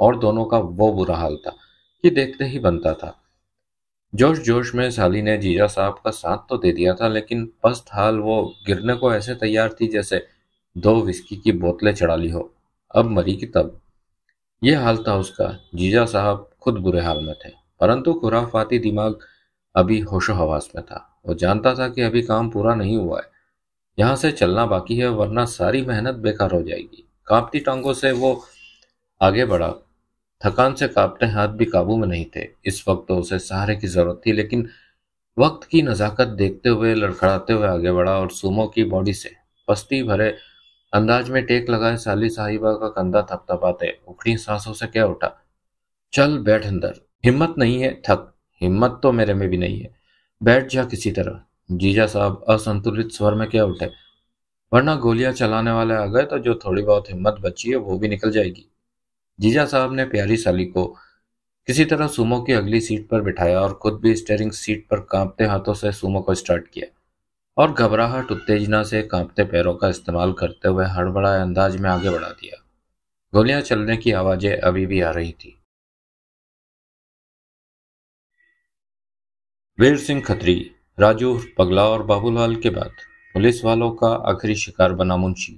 Speaker 1: और दोनों का वो बुरा हाल था कि देखते ही बनता था जोश जोश में साली ने जीजा साहब का साथ तो दे दिया था लेकिन पस्त हाल वो गिरने को ऐसे तैयार थी जैसे दो विस्की की बोतलें चढ़ा ली हो अब मरी की तब यह हाल था उसका जीजा साहब खुद बुरे हाल में थे परंतु खुराफाती दिमाग अभी होशो हवास में था वो जानता था कि अभी काम पूरा नहीं हुआ है यहां से चलना बाकी है वरना सारी मेहनत बेकार हो जाएगी कांपती टांगों से वो आगे बढ़ा थकान से कांपते हाथ भी काबू में नहीं थे इस वक्त तो उसे सहारे की जरूरत थी लेकिन वक्त की नज़ाकत देखते हुए लड़खड़ाते हुए आगे बढ़ा और सुमो की बॉडी से पस्ती भरे अंदाज में टेक लगाए साली साहिबा का कंधा थपथपाते उखड़ी सांसों से क्या उठा चल बैठ अंदर हिम्मत नहीं है थक हिम्मत तो मेरे में भी नहीं है बैठ जा किसी तरह जीजा साहब असंतुलित स्वर में क्या उठे वरना गोलियां चलाने वाले आ गए तो जो थोड़ी बहुत हिम्मत बची है वो भी निकल जाएगी जीजा साहब ने प्यारी साली को किसी तरह सूमो की अगली सीट पर बिठाया और खुद भी स्टेयरिंग सीट पर कांपते हाथों से सूमो को स्टार्ट किया और घबराहट उत्तेजना से कांपते पैरों का इस्तेमाल करते हुए हड़बड़ाए अंदाज में आगे बढ़ा दिया गोलियां चलने की आवाजें अभी भी आ रही थी वीर सिंह खत्री राजू पगला और बाबूलाल के बाद पुलिस वालों का आखिरी शिकार बना मुंशी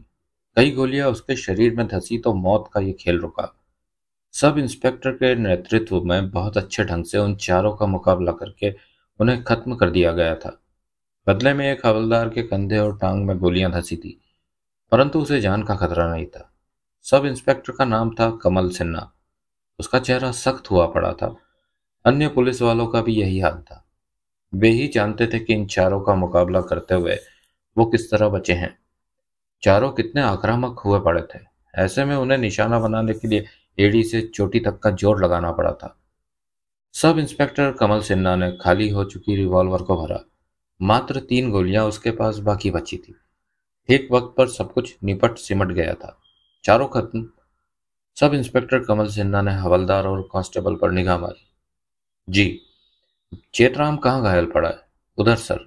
Speaker 1: कई गोलियां उसके शरीर में धसी तो मौत का ये खेल रुका सब इंस्पेक्टर के नेतृत्व में बहुत अच्छे ढंग से उन चारों का मुकाबला करके उन्हें खत्म कर दिया गया था बदले में एक हवलदार के कंधे और टांग में गोलियां धसी थी परंतु उसे जान का खतरा नहीं था सब इंस्पेक्टर का नाम था कमल सिन्हा उसका चेहरा सख्त हुआ पड़ा था अन्य पुलिस वालों का भी यही हाल था वे ही जानते थे कि इन चारों का मुकाबला करते हुए वो किस तरह बचे हैं चारों कितने आक्रामक हुए पड़े थे ऐसे में उन्हें निशाना बनाने के लिए एड़ी से चोटी तक का जोर लगाना पड़ा था सब इंस्पेक्टर कमल सिन्हा ने खाली हो चुकी रिवॉल्वर को भरा मात्र तीन गोलियां उसके पास बाकी बची थी एक वक्त पर सब कुछ निपट सिमट गया था चारों खत्म सब इंस्पेक्टर कमल सिन्हा ने हवलदार और कांस्टेबल पर निगाह मारी जी चेतराम कहाँ घायल पड़ा है उधर सर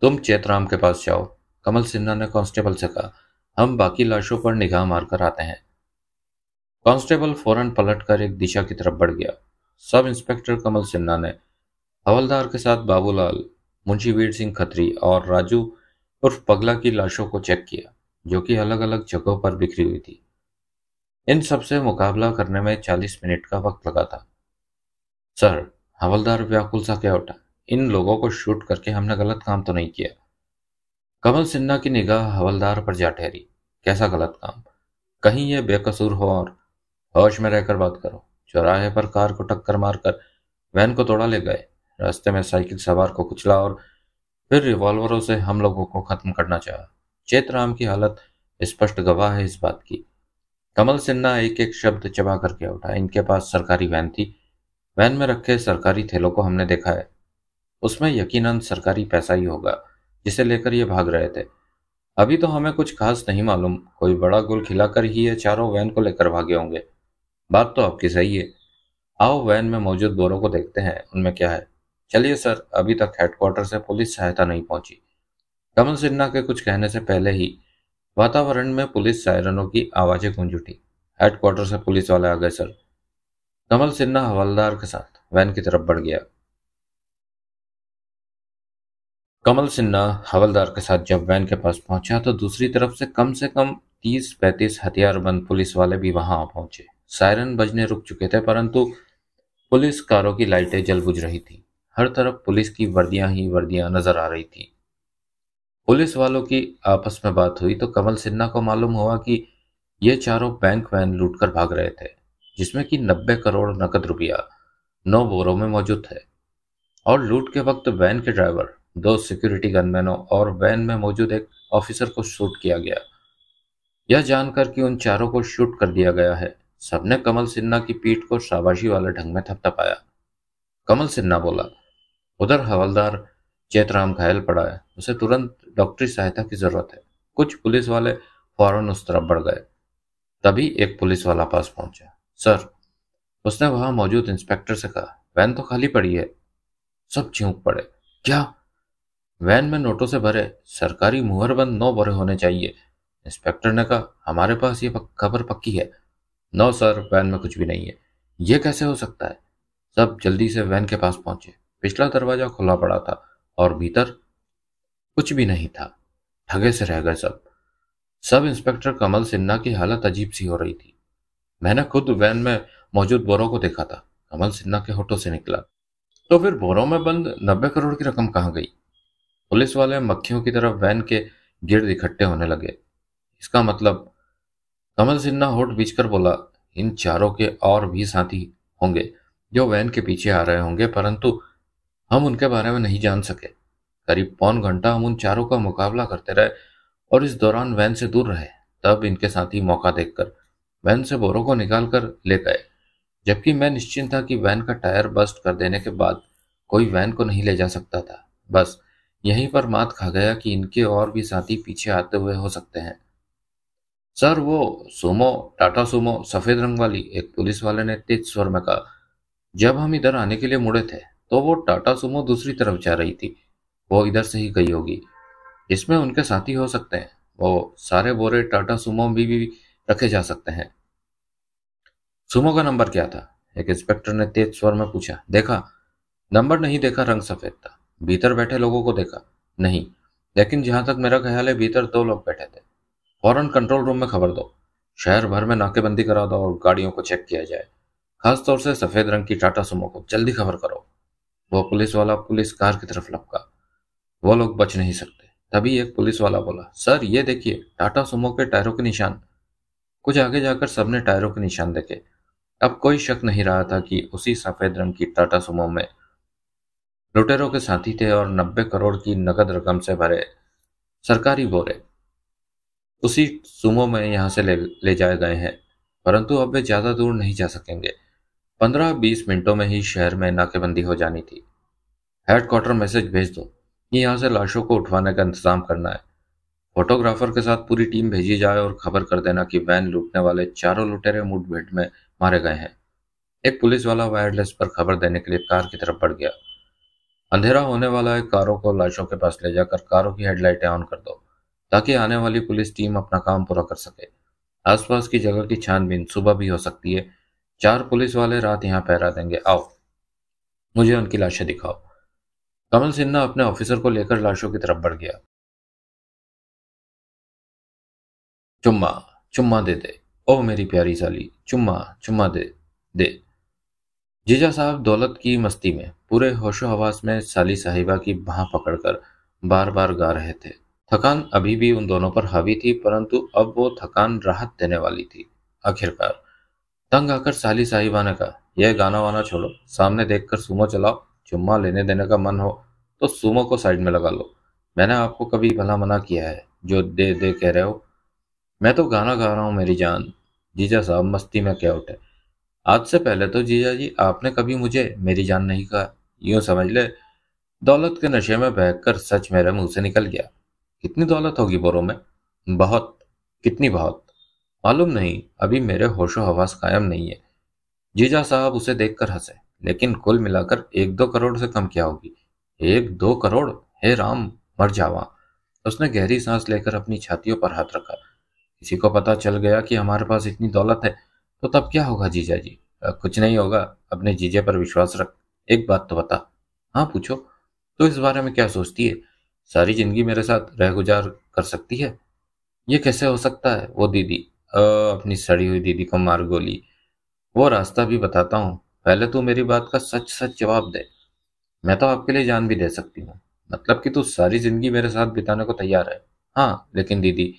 Speaker 1: तुम चेतराम के पास जाओ कमल सिन्हा ने कांस्टेबल से कहा हम बाकी लाशों पर निगाह मारकर आते हैं कांस्टेबल फौरन पलटकर एक दिशा की तरफ बढ़ गया सब इंस्पेक्टर कमल सिन्हा ने हवलदार के साथ बाबूलाल मुंशीवीर सिंह खत्री और राजू उर्फ पगला की लाशों को चेक किया जो कि अलग अलग जगहों पर बिखरी हुई थी इन सबसे मुकाबला करने में 40 मिनट का वक्त लगा था सर हवलदार व्याकुल सा क्या उठा इन लोगों को शूट करके हमने गलत काम तो नहीं किया कमल सिन्हा की निगाह हवलदार पर जा ठहरी कैसा गलत काम कहीं ये बेकसूर हो और होश में रहकर बात करो चौराहे पर कार को टक्कर मारकर वैन को तोड़ा ले गए रास्ते में साइकिल सवार को कुचला और फिर रिवॉल्वरों से हम लोगों को खत्म करना चाहा चेतराम की हालत स्पष्ट गवाह है इस बात की कमल सिन्हा एक एक शब्द चबा करके उठा इनके पास सरकारी वैन थी वैन में रखे सरकारी थैलों को हमने देखा है उसमें यकीनन सरकारी पैसा ही होगा जिसे लेकर ये भाग रहे थे अभी तो हमें कुछ खास नहीं मालूम कोई बड़ा गुल खिलाकर ही ये चारों वैन को लेकर भागे होंगे बात तो आपकी सही है आओ वैन में मौजूद बोरों को देखते हैं उनमें क्या है चलिए सर अभी तक हेडक्वार्टर से पुलिस सहायता नहीं पहुंची कमल सिन्हा के कुछ कहने से पहले ही वातावरण में पुलिस सायरनों की आवाजें गूंज उठी हेडक्वार्टर से पुलिस वाले आ गए सर कमल सिन्हा हवलदार के साथ वैन की तरफ बढ़ गया कमल सिन्हा हवलदार के साथ जब वैन के पास पहुंचा तो दूसरी तरफ से कम से कम तीस पैंतीस हथियारबंद पुलिस वाले भी वहां पहुंचे सायरन बजने रुक चुके थे परंतु पुलिस कारों की लाइटें जल बुझ रही थी हर तरफ पुलिस की वर्दियां ही वर्दियां नजर आ रही थी पुलिस वालों की आपस में बात हुई तो कमल सिन्हा को मालूम हुआ कि ये चारों बैंक वैन लूटकर भाग रहे थे जिसमें कि 90 करोड़ नकद रुपया नौ बोरों में मौजूद है और लूट के वक्त वैन के ड्राइवर दो सिक्योरिटी गनमैनों और वैन में मौजूद एक ऑफिसर को शूट किया गया यह जानकर कि उन चारों को शूट कर दिया गया है सबने कमल सिन्हा की पीठ को शाबाशी वाले ढंग में थपथपाया कमल सिन्हा बोला उधर हवलदार चेतराम घायल पड़ा है उसे तुरंत डॉक्टरी सहायता की जरूरत है कुछ पुलिस वाले फौरन उस तरफ बढ़ गए तभी एक पुलिस वाला पास पहुंचा सर उसने वहां मौजूद इंस्पेक्टर से कहा वैन तो खाली पड़ी है सब चीख पड़े क्या वैन में नोटों से भरे सरकारी मुहरबंद नौ भरे होने चाहिए इंस्पेक्टर ने कहा हमारे पास ये खबर पक्की है नो सर वैन में कुछ भी नहीं है ये कैसे हो सकता है सब जल्दी से वैन के पास पहुंचे पिछला दरवाजा खुला पड़ा था और भीतर कुछ भी नहीं था ठगे से रह गए सब सब इंस्पेक्टर कमल सिन्हा की हालत अजीब सी हो रही थी मैंने खुद वैन में मौजूद बोरों को देखा था कमल सिन्हा के होठों से निकला तो फिर बोरों में बंद नब्बे करोड़ की रकम कहाँ गई पुलिस वाले मक्खियों की तरफ वैन के गिर्द इकट्ठे होने लगे इसका मतलब कमल सिन्हा होठ कर बोला इन चारों के और भी साथी होंगे जो वैन के पीछे आ रहे होंगे परंतु हम उनके बारे में नहीं जान सके करीब पौन घंटा हम उन चारों का मुकाबला करते रहे और इस दौरान वैन से दूर रहे तब इनके साथी मौका देखकर वैन से बोरों को निकालकर ले गए जबकि मैं निश्चिंत था कि वैन का टायर बस्ट कर देने के बाद कोई वैन को नहीं ले जा सकता था बस यहीं पर मात खा गया कि इनके और भी साथी पीछे आते हुए हो सकते हैं सर वो सुमो टाटा सुमो सफेद रंग वाली एक पुलिस वाले ने तेज स्वर में कहा जब हम इधर आने के लिए मुड़े थे तो वो टाटा सुमो दूसरी तरफ जा रही थी वो इधर से ही गई होगी इसमें उनके साथी हो सकते हैं वो सारे बोरे टाटा सुमो भी, भी, भी रखे जा सकते हैं सुमो का नंबर क्या था एक इंस्पेक्टर ने तेज स्वर में पूछा देखा नंबर नहीं देखा रंग सफेद था भीतर बैठे लोगों को देखा नहीं लेकिन जहां तक मेरा ख्याल है भीतर दो लोग बैठे थे फौरन कंट्रोल रूम में खबर दो शहर भर में नाकेबंदी करा दो और गाड़ियों को चेक किया जाए खासतौर से सफेद रंग की टाटा सुमो को जल्दी खबर करो वो पुलिस वाला पुलिस कार की तरफ लपका वो लोग बच नहीं सकते तभी एक पुलिस वाला बोला सर ये देखिए टाटा सुमो के टायरों के निशान कुछ आगे जाकर सबने टायरों के निशान देखे अब कोई शक नहीं रहा था कि उसी सफेद रंग की टाटा सुमो में लुटेरों के साथी थे और नब्बे करोड़ की नकद रकम से भरे सरकारी बोरे उसी सुमो में यहां से ले, ले जाए गए हैं परंतु अब वे ज़्यादा दूर नहीं जा सकेंगे पंद्रह बीस मिनटों में ही शहर में नाकेबंदी हो जानी थी हेडक्वार्टर मैसेज भेज दो यहां से लाशों को उठवाने का इंतजाम करना है फोटोग्राफर के साथ पूरी टीम भेजी जाए और खबर कर देना कि वैन लूटने वाले चारों लुटेरे मुठभेड़ में मारे गए हैं एक पुलिस वाला वायरलेस पर खबर देने के लिए कार की तरफ बढ़ गया अंधेरा होने वाला है कारों को लाशों के पास ले जाकर कारों की हेडलाइटें ऑन कर दो ताकि आने वाली पुलिस टीम अपना काम पूरा कर सके आसपास की जगह की छानबीन सुबह भी हो सकती है चार पुलिस वाले रात यहाँ पहरा देंगे आओ मुझे उनकी लाशें दिखाओ कमल सिन्हा अपने ऑफिसर को लेकर लाशों की तरफ बढ़ गया चुम्मा चुम्मा दे दे ओ मेरी प्यारी साली चुम्मा चुम्मा दे दे जीजा साहब दौलत की मस्ती में पूरे होशो हवास में साली साहिबा की बाह पकड़कर बार बार गा रहे थे थकान अभी भी उन दोनों पर हावी थी परंतु अब वो थकान राहत देने वाली थी आखिरकार तंग आकर साली साहिबा ने कहा यह गाना वाना छोड़ो सामने देखकर सुमो चलाओ चुम्मा लेने देने का मन हो तो सुमो को साइड में लगा लो मैंने आपको कभी भला मना किया है जो दे दे कह रहे हो मैं तो गाना गा रहा हूँ मेरी जान जीजा साहब मस्ती में क्या उठे आज से पहले तो जीजा जी आपने कभी मुझे मेरी जान नहीं कहा यूं समझ ले दौलत के नशे में बहकर सच मेरे मुंह से निकल गया कितनी दौलत होगी बोरों में बहुत कितनी बहुत मालूम नहीं अभी मेरे होशो हवास कायम नहीं है जीजा साहब उसे देखकर हंसे लेकिन कुल मिलाकर एक दो करोड़ से कम क्या होगी एक दो करोड़ हे राम मर जावा उसने गहरी सांस लेकर अपनी छातियों पर हाथ रखा किसी को पता चल गया कि हमारे पास इतनी दौलत है तो तब क्या होगा जीजा जी आ, कुछ नहीं होगा अपने जीजे पर विश्वास रख एक बात तो बता हाँ पूछो तो इस बारे में क्या सोचती है सारी जिंदगी मेरे साथ रह गुजार कर सकती है ये कैसे हो सकता है वो दीदी आ, अपनी सड़ी हुई दीदी को मार गोली वो रास्ता भी बताता हूँ पहले तू मेरी बात का सच सच जवाब दे मैं तो आपके लिए जान भी दे सकती हूँ मतलब कि तू सारी जिंदगी मेरे साथ बिताने को तैयार है हाँ लेकिन दीदी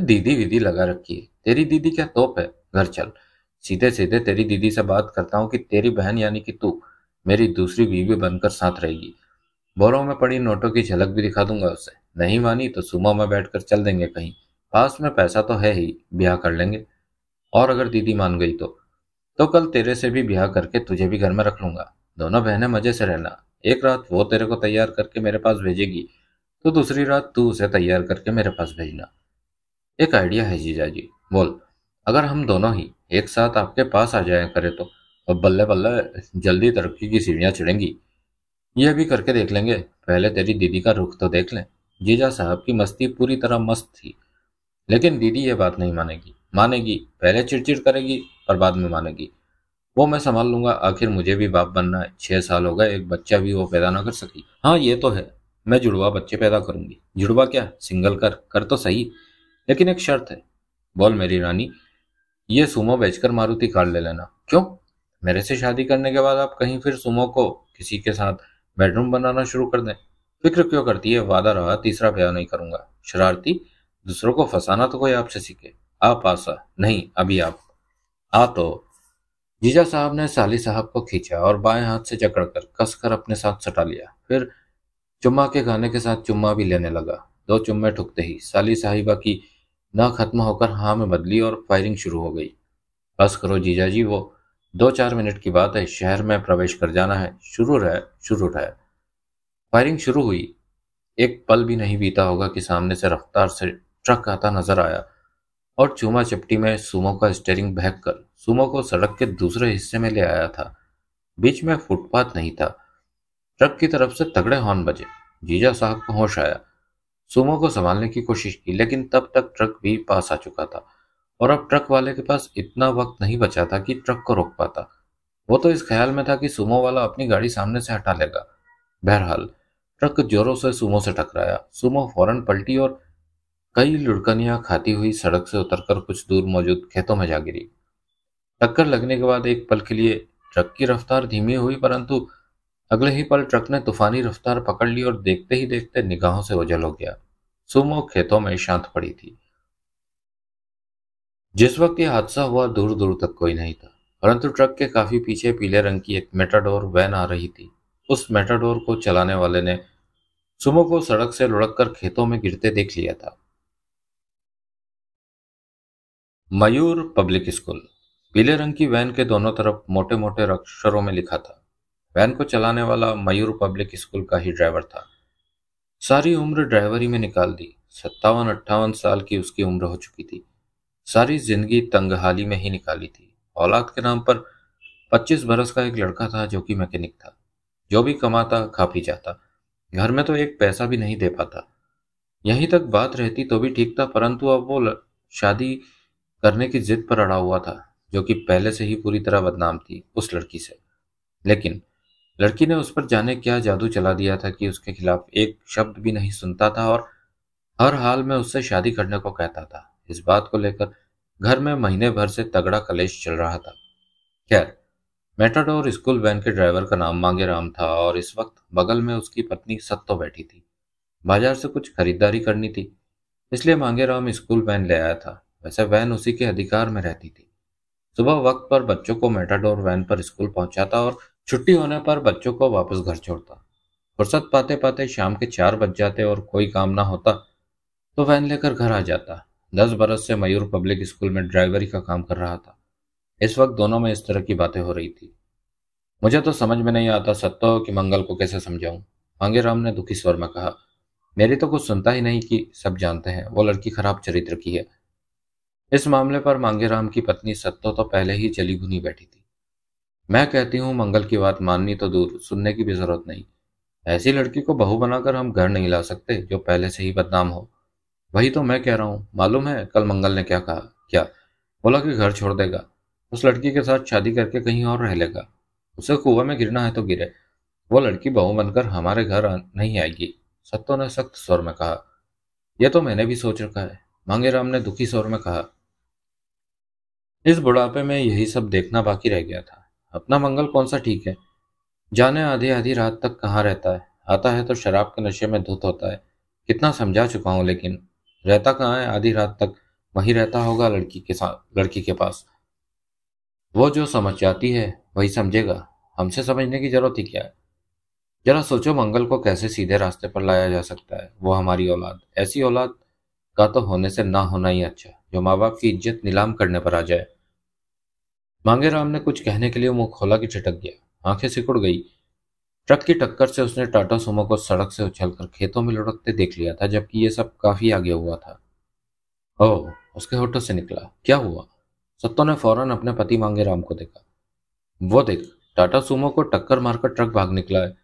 Speaker 1: दीदी विदी लगा रखी है तेरी दीदी क्या तोप है घर चल सीधे सीधे तेरी दीदी से बात करता हूँ कि तेरी बहन यानी कि तू मेरी दूसरी बीवी बनकर साथ रहेगी बोरों में पड़ी नोटों की झलक भी दिखा दूंगा उसे नहीं मानी तो सुमा में बैठकर चल देंगे कहीं पास में पैसा तो है ही ब्याह कर लेंगे और अगर दीदी मान गई तो तो कल तेरे से भी ब्याह करके तुझे भी घर में रख लूंगा दोनों बहनें मजे से रहना एक रात वो तेरे को तैयार करके मेरे पास भेजेगी तो दूसरी रात तू उसे तैयार करके मेरे पास भेजना एक आइडिया है जीजा जी बोल अगर हम दोनों ही एक साथ आपके पास आ जाया करें तो अब बल्ले बल्ले जल्दी तरक्की की सीढ़ियाँ चढ़ेंगी यह भी करके देख लेंगे पहले तेरी दीदी का रुख तो देख लें जीजा साहब की मस्ती पूरी तरह मस्त थी लेकिन दीदी ये बात नहीं मानेगी मानेगी पहले चिड़चिड़ करेगी पर बाद में मानेगी वो मैं संभाल लूंगा आखिर मुझे भी बाप बनना है छह साल हो गए एक बच्चा भी वो पैदा ना कर सकी हाँ ये तो है मैं जुड़वा बच्चे पैदा करूंगी जुड़वा क्या सिंगल कर कर तो सही लेकिन एक शर्त है बोल मेरी रानी ये सुमो बेचकर मारुति कार ले लेना क्यों मेरे से शादी करने के बाद आप कहीं फिर सुमो को किसी के साथ बेडरूम बनाना शुरू कर दें फिक्र क्यों करती है वादा रहा तीसरा ब्याह नहीं करूंगा शरारती दूसरों को फंसाना तो कोई आपसे सीखे आप आशा नहीं अभी आप आ तो जीजा साहब ने साली साहब को खींचा और बाएं हाथ से जकड़कर कसकर अपने साथ सटा लिया फिर चुम्मा के गाने के साथ चुम्मा भी लेने लगा दो चुम्मे ठुकते ही साली साहिबा की ना खत्म होकर हाँ में बदली और फायरिंग शुरू हो गई बस करो जीजा जी वो दो चार मिनट की बात है शहर में प्रवेश कर जाना है शुरू रहे शुरू रहे फायरिंग शुरू हुई एक पल भी नहीं बीता होगा कि सामने से रफ्तार से ट्रक आता नजर आया और चूमा चिपटी में सुमो का स्टेयरिंग बहक कर सुमो को सड़क के दूसरे हिस्से में ले आया था बीच में फुटपाथ नहीं था ट्रक की तरफ से तगड़े हॉर्न बजे जीजा साहब को होश आया सुमो को संभालने की कोशिश की लेकिन तब तक ट्रक भी पास आ चुका था और अब ट्रक वाले के पास इतना वक्त नहीं बचा था कि ट्रक को रोक पाता वो तो इस ख्याल में था कि सुमो वाला अपनी गाड़ी सामने से हटा लेगा बहरहाल ट्रक जोरों से सुमो से टकराया सुमो फौरन पलटी और कई लुड़कनियां खाती हुई सड़क से उतरकर कुछ दूर मौजूद खेतों में जा गिरी टक्कर लगने के बाद एक पल के लिए ट्रक की रफ्तार धीमी हुई परंतु अगले ही पल ट्रक ने तूफानी रफ्तार पकड़ ली और देखते ही देखते निगाहों से ओझल हो गया सुमो खेतों में शांत पड़ी थी जिस वक्त यह हादसा हुआ दूर दूर तक कोई नहीं था परंतु ट्रक के काफी पीछे पीले रंग की एक मेटाडोर वैन आ रही थी उस मेटाडोर को चलाने वाले ने सुमो को सड़क से लुढ़क कर खेतों में गिरते देख लिया था मयूर पब्लिक स्कूल पीले रंग की वैन के दोनों तरफ मोटे मोटे अक्षरों में लिखा था वैन को चलाने वाला मयूर पब्लिक स्कूल का ही ड्राइवर था सारी उम्र ड्राइवरी में निकाल दी सत्तावन अट्ठावन साल की उसकी उम्र हो चुकी थी सारी जिंदगी तंगहाली में ही निकाली थी औलाद के नाम पर पच्चीस बरस का एक लड़का था जो कि मैकेनिक था जो भी कमाता खा पी जाता घर में तो एक पैसा भी नहीं दे पाता यहीं तक बात रहती तो भी ठीक था परंतु अब वो शादी करने की जिद पर अड़ा हुआ था जो कि पहले से ही पूरी तरह बदनाम थी उस लड़की से लेकिन लड़की ने उस पर जाने क्या जादू चला दिया था कि उसके खिलाफ एक शब्द भी नहीं सुनता था और हर हाल में उससे शादी करने को कहता था इस बात को लेकर घर में महीने भर से तगड़ा कलेश चल रहा था खैर मेटाडोर स्कूल वैन के ड्राइवर का नाम मांगे राम था और इस वक्त बगल में उसकी पत्नी सत्तो बैठी थी बाजार से कुछ खरीदारी करनी थी इसलिए मांगे राम स्कूल वैन ले आया था वैसे वैन उसी के अधिकार में रहती थी सुबह वक्त पर बच्चों को मेटाडोर वैन पर स्कूल पहुंचाता और छुट्टी होने पर बच्चों को वापस घर छोड़ता फुर्सत पाते पाते शाम के चार बज जाते और कोई काम ना होता तो वैन लेकर घर आ जाता दस बरस से मयूर पब्लिक स्कूल में ड्राइवरी का काम कर रहा था इस वक्त दोनों में इस तरह की बातें हो रही थी मुझे तो समझ में नहीं आता सत्तो कि मंगल को कैसे समझाऊं मांगेराम ने दुखी स्वर में कहा मेरी तो कुछ सुनता ही नहीं कि सब जानते हैं वो लड़की खराब चरित्र की है इस मामले पर मांगेराम की पत्नी सत्तो तो पहले ही चली घुनी बैठी थी मैं कहती हूँ मंगल की बात माननी तो दूर सुनने की भी जरूरत नहीं ऐसी लड़की को बहू बनाकर हम घर नहीं ला सकते जो पहले से ही बदनाम हो वही तो मैं कह रहा हूँ मालूम है कल मंगल ने क्या कहा क्या बोला कि घर छोड़ देगा उस लड़की के साथ शादी करके कहीं और रह लेगा उसे कुआ में गिरना है तो गिरे वो लड़की बहू बनकर हमारे घर नहीं आएगी सत्तो ने सख्त स्वर में कहा यह तो मैंने भी सोच रखा है मांगेराम ने दुखी स्वर में कहा इस बुढ़ापे में यही सब देखना बाकी रह गया था अपना मंगल कौन सा ठीक है जाने आधी आधी रात तक कहाँ रहता है आता है तो शराब के नशे में धुत होता है कितना समझा चुका हूँ लेकिन रहता कहाँ है आधी रात तक वही रहता होगा लड़की के साथ लड़की के पास वो जो समझ जाती है वही समझेगा हमसे समझने की जरूरत ही क्या है जरा सोचो मंगल को कैसे सीधे रास्ते पर लाया जा सकता है वो हमारी औलाद ऐसी औलाद का तो होने से ना होना ही अच्छा जो माँ बाप की इज्जत नीलाम करने पर आ जाए मांगे राम ने कुछ कहने के लिए मुंह खोला कि छिटक गया आंखें सिकुड़ गई ट्रक की टक्कर से उसने टाटा सुमो को सड़क से उछलकर खेतों में लुढ़कते देख लिया था जबकि यह सब काफी आगे हुआ था ओ उसके होटल से निकला क्या हुआ सत्तो ने फौरन अपने पति मांगे राम को देखा वो देख टाटा सुमो को टक्कर मारकर ट्रक भाग निकला है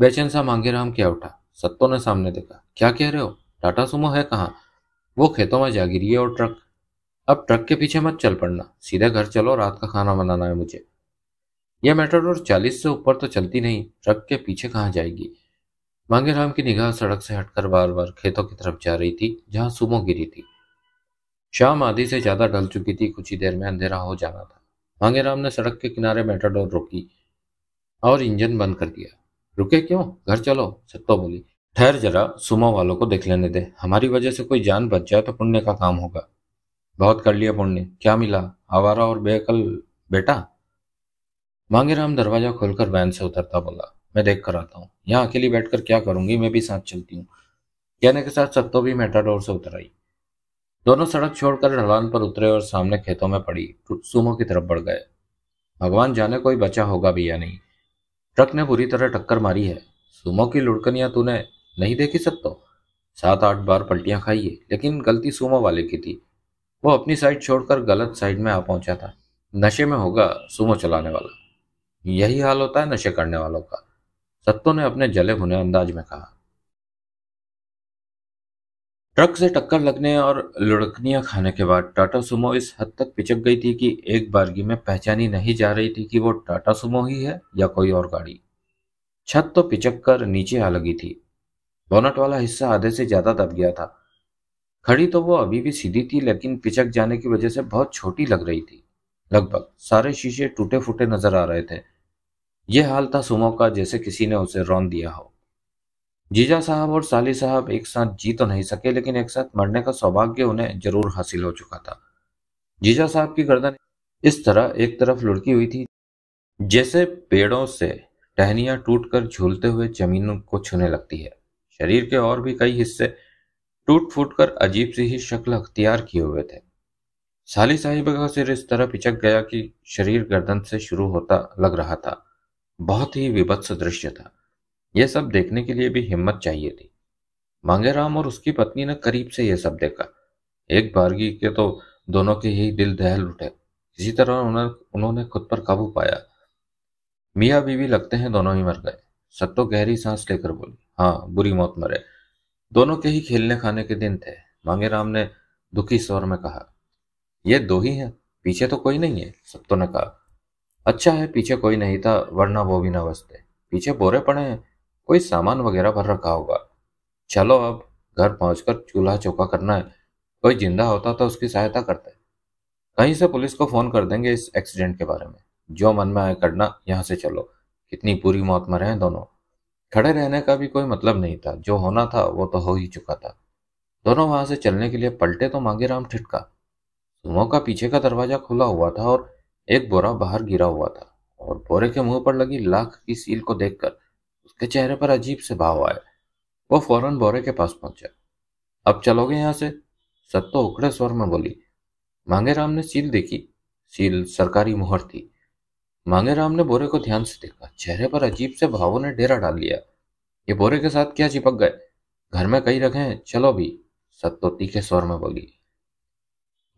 Speaker 1: बेचैन सा मांगे राम क्या उठा सत्तो ने सामने देखा क्या कह रहे हो टाटा सुमो है कहाँ वो खेतों में जा गिरी है और ट्रक अब ट्रक के पीछे मत चल पड़ना सीधा घर चलो रात का खाना बनाना है मुझे यह मेटाडोर चालीस से ऊपर तो चलती नहीं ट्रक के पीछे कहाँ जाएगी मांगे राम की निगाह सड़क से हटकर बार बार खेतों की तरफ जा रही थी जहां सुमो गिरी थी शाम आधी से ज्यादा ढल चुकी थी कुछ ही देर में अंधेरा हो जाना था मांगे राम ने सड़क के किनारे मेटाडोर रोकी और इंजन बंद कर दिया रुके क्यों घर चलो सत्तो बोली ठहर जरा सुमो वालों को देख लेने दे हमारी वजह से कोई जान बच जाए तो पुण्य का काम होगा बहुत कर लिया पुण्य क्या मिला आवारा और बेअकल बेटा मांगेराम दरवाजा खोलकर वैन से उतरता बोला मैं देख कर आता हूँ यहाँ अकेली बैठकर क्या करूंगी मैं भी साथ चलती हूँ कहने के साथ सत्तो भी मेटाडोर से उतर आई दोनों सड़क छोड़कर ढलान पर उतरे और सामने खेतों में पड़ी सुमो की तरफ बढ़ गए भगवान जाने कोई बचा होगा भी या नहीं ट्रक ने बुरी तरह टक्कर मारी है सुमो की लुड़कनियां तूने नहीं देखी सत्तो सात आठ बार पलटियां खाई है लेकिन गलती सुमो वाले की थी वो अपनी साइड छोड़कर गलत साइड में आ पहुंचा था नशे में होगा सुमो चलाने वाला यही हाल होता है नशे करने वालों का सत्तो ने अपने जले हुने अंदाज में कहा ट्रक से टक्कर लगने और लुढ़कनियां खाने के बाद टाटा सुमो इस हद तक पिचक गई थी कि एक बारगी में पहचानी नहीं जा रही थी कि वो टाटा सुमो ही है या कोई और गाड़ी छत तो पिचक कर नीचे आ लगी थी बोनट वाला हिस्सा आधे से ज्यादा दब गया था खड़ी तो वो अभी भी सीधी थी लेकिन पिचक जाने की वजह से बहुत छोटी लग रही थी लगभग सारे शीशे टूटे फूटे नजर आ रहे थे यह हाल था सुमो का जैसे किसी ने उसे रौन दिया हो जीजा साहब और साली साहब एक साथ जी तो नहीं सके लेकिन एक साथ मरने का सौभाग्य उन्हें जरूर हासिल हो चुका था जीजा साहब की गर्दन इस तरह एक तरफ लुढ़की हुई थी जैसे पेड़ों से टहनियां टूटकर झूलते हुए जमीनों को छूने लगती है शरीर के और भी कई हिस्से टूट फूट कर अजीब सी ही शक्ल अख्तियार किए हुए थे साली साहिब का सिर इस तरह पिचक गया कि शरीर गर्दन से शुरू होता लग रहा था बहुत ही विभत्स दृश्य था यह सब देखने के लिए भी हिम्मत चाहिए थी मांगेराम और उसकी पत्नी ने करीब से यह सब देखा एक बारगी के तो दोनों के ही दिल दहल उठे इसी तरह उन्होंने उन्होंने खुद पर काबू पाया मियाँ बीवी लगते हैं दोनों ही मर गए सत्तो गहरी सांस लेकर बोली हाँ बुरी मौत मरे दोनों के ही खेलने खाने के दिन थे मांगेराम ने दुखी स्वर में कहा ये दो ही हैं पीछे तो कोई नहीं है सत्तो ने कहा अच्छा है पीछे कोई नहीं था वरना वो भी ना बचते पीछे बोरे पड़े हैं कोई सामान वगैरह भर रखा होगा चलो अब घर पहुंचकर चूल्हा चौका करना है कोई जिंदा होता तो उसकी सहायता करते कहीं से पुलिस को फोन कर देंगे इस एक्सीडेंट के बारे में जो मन में आए करना यहां से चलो कितनी पूरी मौत मरे हैं दोनों खड़े रहने का भी कोई मतलब नहीं था जो होना था वो तो हो ही चुका था दोनों वहां से चलने के लिए पलटे तो मांगेराम ठिटका सुमो का पीछे का दरवाजा खुला हुआ था और एक बोरा बाहर गिरा हुआ था और बोरे के मुंह पर लगी लाख की सील को देखकर उसके चेहरे पर अजीब से भाव आए वो फौरन बोरे के पास पहुंचा अब चलोगे यहां से सत्तो उखड़े स्वर में बोली मांगेराम ने सील देखी सील सरकारी मुहर थी मांगेराम ने बोरे को ध्यान से देखा चेहरे पर अजीब से भावों ने डेरा डाल लिया ये बोरे के साथ क्या चिपक गए घर में कई रखे हैं चलो भी सत्तो तीखे स्वर में बोली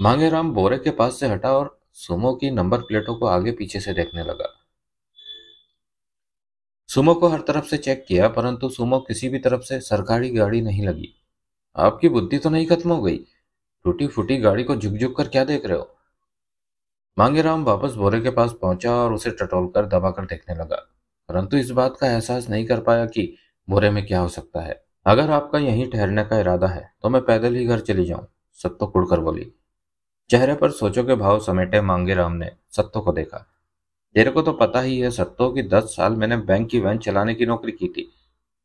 Speaker 1: मांगेराम बोरे के पास से हटा और सुमो की नंबर प्लेटों को आगे पीछे से देखने लगा सुमो को हर तरफ से चेक किया परंतु सुमो किसी भी तरफ से सरकारी गाड़ी नहीं लगी आपकी बुद्धि तो नहीं खत्म हो गई टूटी फूटी गाड़ी को झुकझुक कर क्या देख रहे हो मांगेराम वापस बोरे के पास पहुंचा और उसे टटोल दबा दबाकर देखने लगा परंतु इस बात का एहसास नहीं कर पाया कि बोरे में क्या हो सकता है अगर आपका यहीं ठहरने का इरादा है तो मैं पैदल ही घर चली जाऊं सत्तो कुड़कर बोली चेहरे पर सोचो के भाव समेटे मांगेराम ने सत्तो को देखा तेरे को तो पता ही है सत्तो कि दस साल मैंने बैंक की वैन चलाने की नौकरी की थी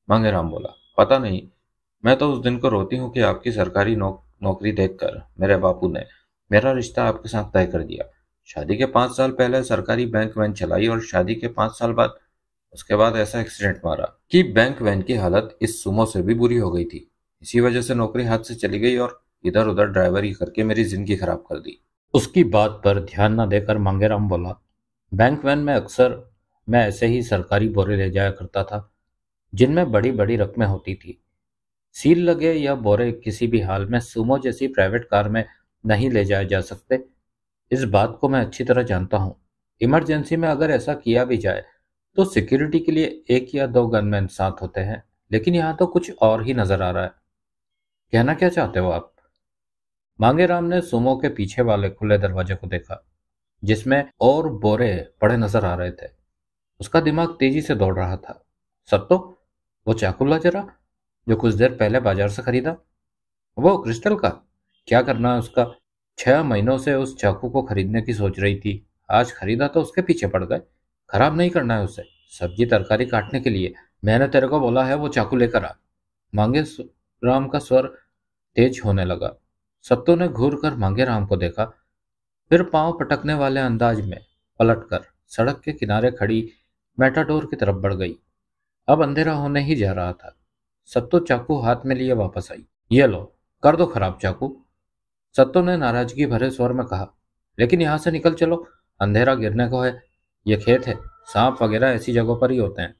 Speaker 1: मांगेराम बोला पता नहीं मैं तो उस दिन को रोती हूँ कि आपकी सरकारी नौ, नौकरी देखकर मेरे बापू ने मेरा रिश्ता आपके साथ तय कर दिया शादी के पांच साल पहले सरकारी बैंक वैन चलाई और शादी के पांच साल बाद उसके बाद ऐसा एक्सीडेंट मारा कि बैंक वैन की हालत इस सुमो से भी बुरी हो गई थी इसी वजह से नौकरी हाथ से चली गई और इधर उधर ड्राइवरी करके मेरी जिंदगी खराब कर दी उसकी बात पर ध्यान न देकर मांगेराम बोला बैंक वैन में अक्सर मैं ऐसे ही सरकारी बोरे ले जाया करता था जिनमें बड़ी बड़ी रकमें होती थी सील लगे या बोरे किसी भी हाल में सुमो जैसी प्राइवेट कार में नहीं ले जाए जा सकते इस बात को मैं अच्छी तरह जानता हूँ इमरजेंसी में अगर ऐसा किया भी जाए तो सिक्योरिटी के लिए एक या दो गनमैन साथ होते हैं लेकिन यहाँ तो कुछ और ही नजर आ रहा है कहना क्या चाहते हो आप मांगे राम ने सुमो के पीछे वाले खुले दरवाजे को देखा जिसमें और बोरे पड़े नजर आ रहे थे उसका दिमाग तेजी से दौड़ रहा था सत्तो वो चाकू ला जरा जो कुछ देर पहले बाजार से खरीदा वो क्रिस्टल का क्या करना है उसका छह महीनों से उस चाकू को खरीदने की सोच रही थी आज खरीदा तो उसके पीछे पड़ गए खराब नहीं करना है उसे सब्जी तरकारी काटने के लिए मैंने तेरे को बोला है वो चाकू लेकर आ मांगे राम का स्वर तेज होने लगा सत्तू ने घूर कर मांगे राम को देखा फिर पांव पटकने वाले अंदाज में पलट कर सड़क के किनारे खड़ी मेटाडोर की तरफ बढ़ गई अब अंधेरा होने ही जा रहा था सत्तो चाकू हाथ में लिए वापस आई ये लो कर दो खराब चाकू सत्तो ने नाराजगी भरे स्वर में कहा लेकिन यहां से निकल चलो अंधेरा गिरने को है ये खेत है सांप वगैरह ऐसी जगहों पर ही होते हैं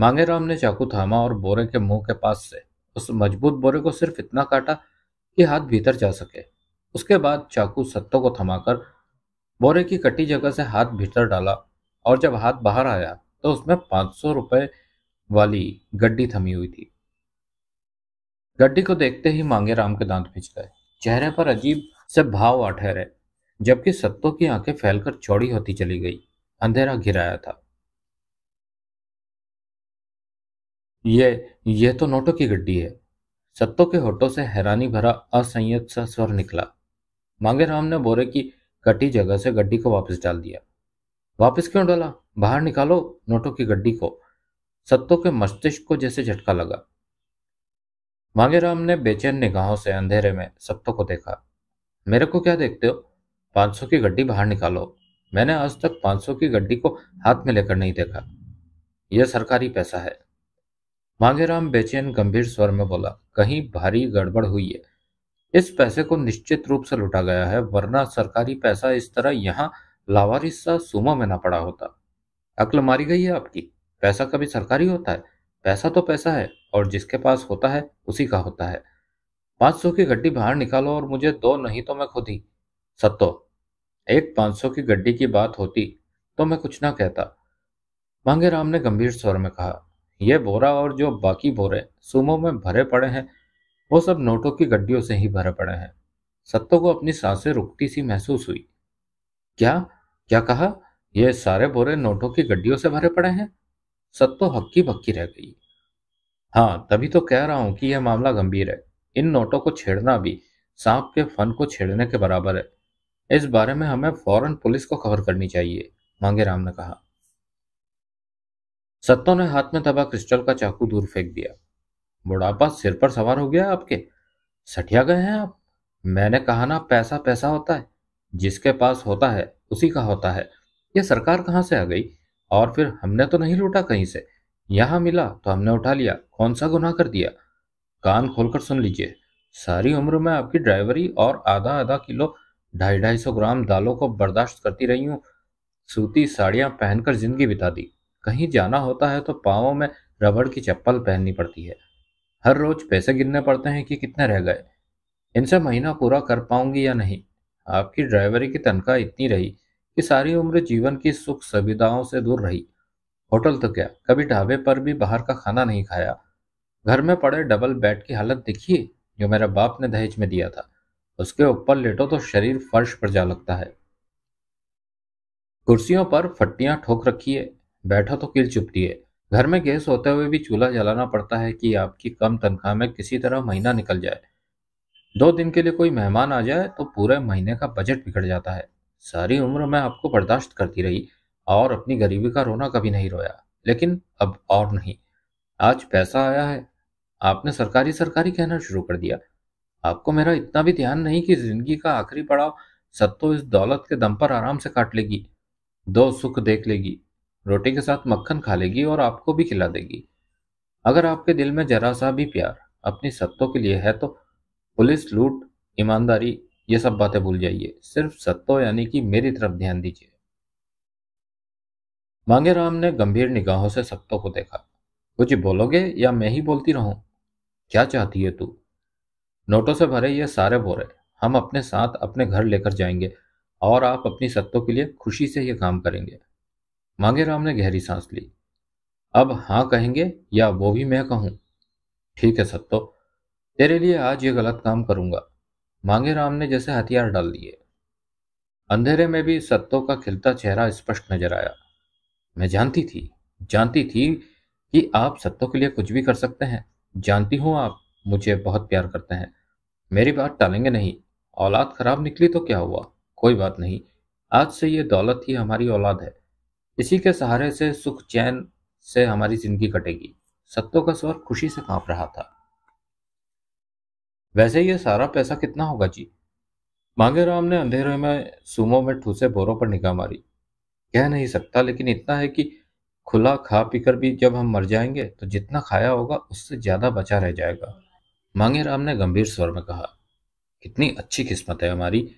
Speaker 1: मांगेराम ने चाकू थामा और बोरे के मुंह के पास से उस मजबूत बोरे को सिर्फ इतना काटा कि हाथ भीतर जा सके उसके बाद चाकू सत्तो को थमाकर बोरे की कटी जगह से हाथ भीतर डाला और जब हाथ बाहर आया तो उसमें पांच सौ रुपए वाली गड्डी थमी हुई थी गड्डी को देखते ही मांगे राम के दांत खिंच गए चेहरे पर अजीब से भाव आ ठहरे जबकि सत्तों की आंखें फैलकर चौड़ी होती चली गई अंधेरा घिराया था ये ये तो नोटों की गड्डी है सत्तों के होठों से हैरानी भरा असंयत सा स्वर निकला मांगेराम ने बोरे की कटी जगह से गड्डी को वापस डाल दिया वापस क्यों डाला बाहर निकालो नोटों की गड्डी को सत्तों के मस्तिष्क को जैसे झटका लगा मांगेराम ने बेचैन निगाहों से अंधेरे में सप्तों को देखा मेरे को क्या देखते हो पांच सौ की गड्डी बाहर निकालो मैंने आज तक पांच सौ की गड्डी को हाथ में लेकर नहीं देखा यह सरकारी पैसा है मांगेराम बेचैन गंभीर स्वर में बोला कहीं भारी गड़बड़ हुई है इस पैसे को निश्चित रूप से लुटा गया है वरना सरकारी पैसा इस तरह यहाँ लावारिस सा में ना पड़ा होता अक्ल मारी गई है आपकी पैसा कभी सरकारी होता है पैसा तो पैसा है और जिसके पास होता है उसी का होता है पांच सौ की गड्डी बाहर निकालो और मुझे दो नहीं तो मैं खुद ही सत्तो एक पांच सौ की गड्डी की बात होती तो मैं कुछ ना कहता मांगे राम ने गंभीर स्वर में कहा यह बोरा और जो बाकी बोरे सुमो में भरे पड़े हैं वो सब नोटों की गड्डियों से ही भरे पड़े हैं सत्तो को अपनी सांसें रुकती सी महसूस हुई क्या क्या कहा यह सारे बोरे नोटों की गड्डियों से भरे पड़े हैं सत्तो तो हक्की बक्की रह गई हाँ तभी तो कह रहा हूं कि यह मामला गंभीर है इन नोटों को छेड़ना भी सांप के फन को छेड़ने के बराबर है इस बारे में हमें फौरन पुलिस को खबर करनी चाहिए राम ने कहा सत्तो ने हाथ में दबा क्रिस्टल का चाकू दूर फेंक दिया बुढ़ापा सिर पर सवार हो गया आपके सठिया गए हैं आप मैंने कहा ना पैसा पैसा होता है जिसके पास होता है उसी का होता है यह सरकार कहां से आ गई और फिर हमने तो नहीं लूटा कहीं से यहाँ मिला तो हमने उठा लिया कौन सा गुनाह कर दिया कान खोलकर सुन लीजिए सारी उम्र में आपकी ड्राइवरी और आधा आधा किलो ढाई ढाई सौ ग्राम दालों को बर्दाश्त करती रही हूँ सूती साड़ियां पहनकर जिंदगी बिता दी कहीं जाना होता है तो पावों में रबड़ की चप्पल पहननी पड़ती है हर रोज पैसे गिनने पड़ते हैं कि कितने रह गए इनसे महीना पूरा कर पाऊंगी या नहीं आपकी ड्राइवरी की तनख्वाह इतनी रही कि सारी उम्र जीवन की सुख सुविधाओं से दूर रही होटल तो क्या कभी ढाबे पर भी बाहर का खाना नहीं खाया घर में पड़े डबल बेड की हालत देखिए जो मेरा बाप ने दहेज में दिया था उसके ऊपर लेटो तो शरीर फर्श पर जा लगता है कुर्सियों पर फट्टियां ठोक रखी है बैठो तो किल चुपती है घर में गैस होते हुए भी चूल्हा जलाना पड़ता है कि आपकी कम तनख्वाह में किसी तरह महीना निकल जाए दो दिन के लिए कोई मेहमान आ जाए तो पूरे महीने का बजट बिगड़ जाता है सारी उम्र मैं आपको बर्दाश्त करती रही और अपनी गरीबी का रोना कभी नहीं रोया लेकिन अब और नहीं आज पैसा आया है आपने सरकारी सरकारी कहना शुरू कर दिया आपको मेरा इतना भी ध्यान नहीं कि जिंदगी का आखिरी पड़ाव सत्तो इस दौलत के दम पर आराम से काट लेगी दो सुख देख लेगी रोटी के साथ मक्खन खा लेगी और आपको भी खिला देगी अगर आपके दिल में जरा सा भी प्यार अपनी सत्तों के लिए है तो पुलिस लूट ईमानदारी ये सब बातें भूल जाइए सिर्फ सत्तो यानी कि मेरी तरफ ध्यान दीजिए मांगे राम ने गंभीर निगाहों से सत्तो को देखा कुछ बोलोगे या मैं ही बोलती रहूं क्या चाहती है तू नोटों से भरे ये सारे बोरे हम अपने साथ अपने घर लेकर जाएंगे और आप अपनी सत्तों के लिए खुशी से ये काम करेंगे मांगे राम ने गहरी सांस ली अब हाँ कहेंगे या वो भी मैं कहूं ठीक है सत्तो तेरे लिए आज ये गलत काम करूंगा मांगे राम ने जैसे हथियार डाल दिए अंधेरे में भी सत्तो का खिलता चेहरा स्पष्ट नजर आया मैं जानती थी जानती थी कि आप सत्तो के लिए कुछ भी कर सकते हैं जानती हूं आप मुझे बहुत प्यार करते हैं मेरी बात टालेंगे नहीं औलाद खराब निकली तो क्या हुआ कोई बात नहीं आज से ये दौलत ही हमारी औलाद है इसी के सहारे से सुख चैन से हमारी जिंदगी कटेगी सत्तों का स्वर खुशी से कांप रहा था वैसे ये सारा पैसा कितना होगा जी मांगेराम ने अंधेरे में सुमो में ठूसे बोरों पर निगाह मारी कह नहीं सकता लेकिन इतना है कि खुला खा पीकर भी जब हम मर जाएंगे तो जितना खाया होगा उससे ज्यादा बचा रह जाएगा मांगेराम ने गंभीर स्वर में कहा कितनी अच्छी किस्मत है हमारी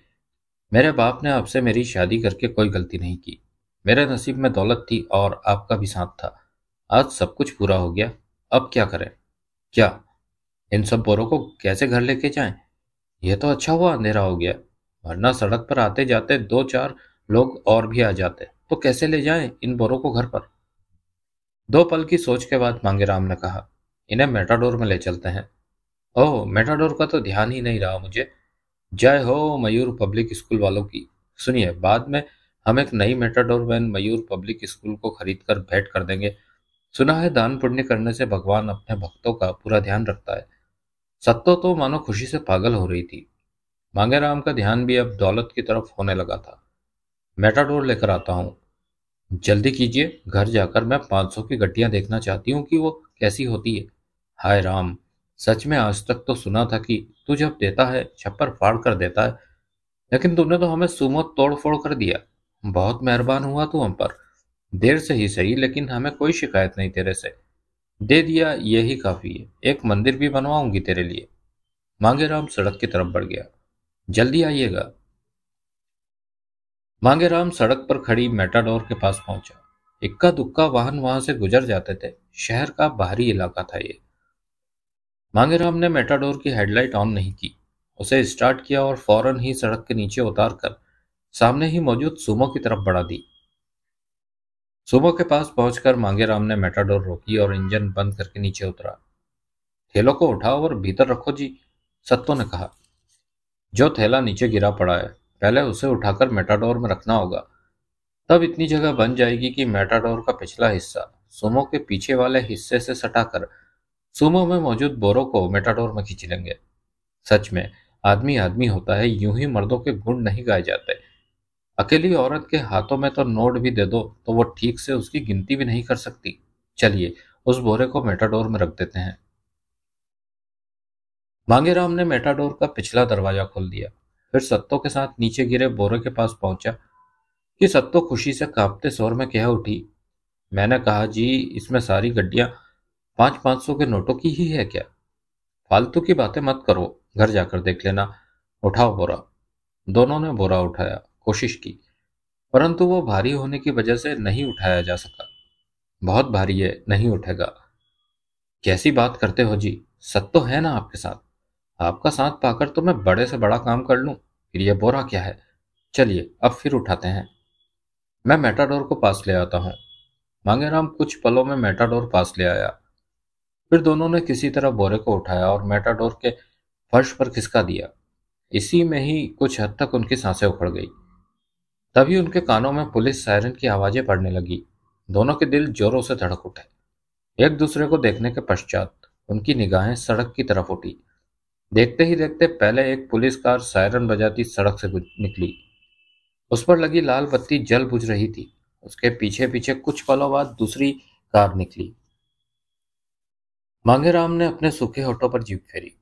Speaker 1: मेरे बाप ने आपसे मेरी शादी करके कोई गलती नहीं की मेरे नसीब में दौलत थी और आपका भी साथ था आज सब कुछ पूरा हो गया अब क्या करें क्या इन सब बोरों को कैसे घर लेके जाए यह तो अच्छा हुआ अंधेरा हो गया वरना सड़क पर आते जाते दो चार लोग और भी आ जाते तो कैसे ले जाएं इन बोरों को घर पर दो पल की सोच के बाद मांगेराम ने कहा इन्हें मेटाडोर में ले चलते हैं ओह मेटाडोर का तो ध्यान ही नहीं रहा मुझे जय हो मयूर पब्लिक स्कूल वालों की सुनिए बाद में हम एक नई Matador van Mayur public school को खरीद कर भेंट कर देंगे सुना है दान पुण्य करने से भगवान अपने भक्तों का पूरा ध्यान रखता है सत्तो तो मानो खुशी से पागल हो रही थी मांगेराम का ध्यान भी अब दौलत की तरफ होने लगा था मेटाडोर लेकर आता हूँ जल्दी कीजिए घर जाकर मैं 500 की गड्डियाँ देखना चाहती हूँ कि वो कैसी होती है हाय राम सच में आज तक तो सुना था कि तू जब देता है छप्पर फाड़ कर देता है लेकिन तुमने तो हमें सुमो तोड़ फोड़ कर दिया बहुत मेहरबान हुआ तू हम पर देर से ही सही लेकिन हमें कोई शिकायत नहीं तेरे से दे दिया यही काफ़ी है एक मंदिर भी बनवाऊंगी तेरे लिए मांगेराम सड़क की तरफ बढ़ गया जल्दी आइएगा मांगेराम सड़क पर खड़ी मेटाडोर के पास पहुंचा इक्का दुक्का वाहन वहां से गुजर जाते थे शहर का बाहरी इलाका था ये मांगेराम ने मेटाडोर की हेडलाइट ऑन नहीं की उसे स्टार्ट किया और फौरन ही सड़क के नीचे उतार कर सामने ही मौजूद सुमो की तरफ बढ़ा दी सुबह के पास पहुंचकर मांगेराम ने मेटाडोर रोकी और इंजन बंद करके नीचे उतरा थैलों को उठाओ और भीतर रखो जी सत्तो ने कहा जो थैला नीचे गिरा पड़ा है पहले उसे उठाकर मेटाडोर में रखना होगा तब इतनी जगह बन जाएगी कि मेटाडोर का पिछला हिस्सा सुमो के पीछे वाले हिस्से से सटाकर सुमो में मौजूद बोरों को मेटाडोर में खींच लेंगे सच में आदमी आदमी होता है यूं ही मर्दों के गुण नहीं गाए जाते अकेली औरत के हाथों में तो नोट भी दे दो तो वो ठीक से उसकी गिनती भी नहीं कर सकती चलिए उस बोरे को मेटाडोर में रख देते हैं मांगेराम ने मेटाडोर का पिछला दरवाजा खोल दिया फिर सत्तो के साथ नीचे गिरे बोरे के पास पहुंचा कि सत्तो खुशी से कांपते शोर में कह उठी मैंने कहा जी इसमें सारी गड्डियां पांच पांच सौ के नोटों की ही है क्या फालतू की बातें मत करो घर जाकर देख लेना उठाओ बोरा दोनों ने बोरा उठाया कोशिश की परंतु वो भारी होने की वजह से नहीं उठाया जा सका बहुत भारी है नहीं उठेगा कैसी बात करते हो जी सत तो है ना आपके साथ आपका साथ पाकर तो मैं बड़े से बड़ा काम कर लूं फिर यह बोरा क्या है चलिए अब फिर उठाते हैं मैं मेटाडोर को पास ले आता मांगे मांगेराम कुछ पलों में मेटाडोर पास ले आया फिर दोनों ने किसी तरह बोरे को उठाया और मेटाडोर के फर्श पर खिसका दिया इसी में ही कुछ हद तक उनकी सांसें उखड़ गई तभी उनके कानों में पुलिस सायरन की आवाजें पड़ने लगी दोनों के दिल जोरों से धड़क उठे एक दूसरे को देखने के पश्चात उनकी निगाहें सड़क की तरफ उठी देखते ही देखते पहले एक पुलिस कार सायरन बजाती सड़क से निकली उस पर लगी लाल बत्ती जल बुझ रही थी उसके पीछे पीछे कुछ पलों बाद दूसरी कार निकली मांगे राम ने अपने सूखे होठों पर जीप फेरी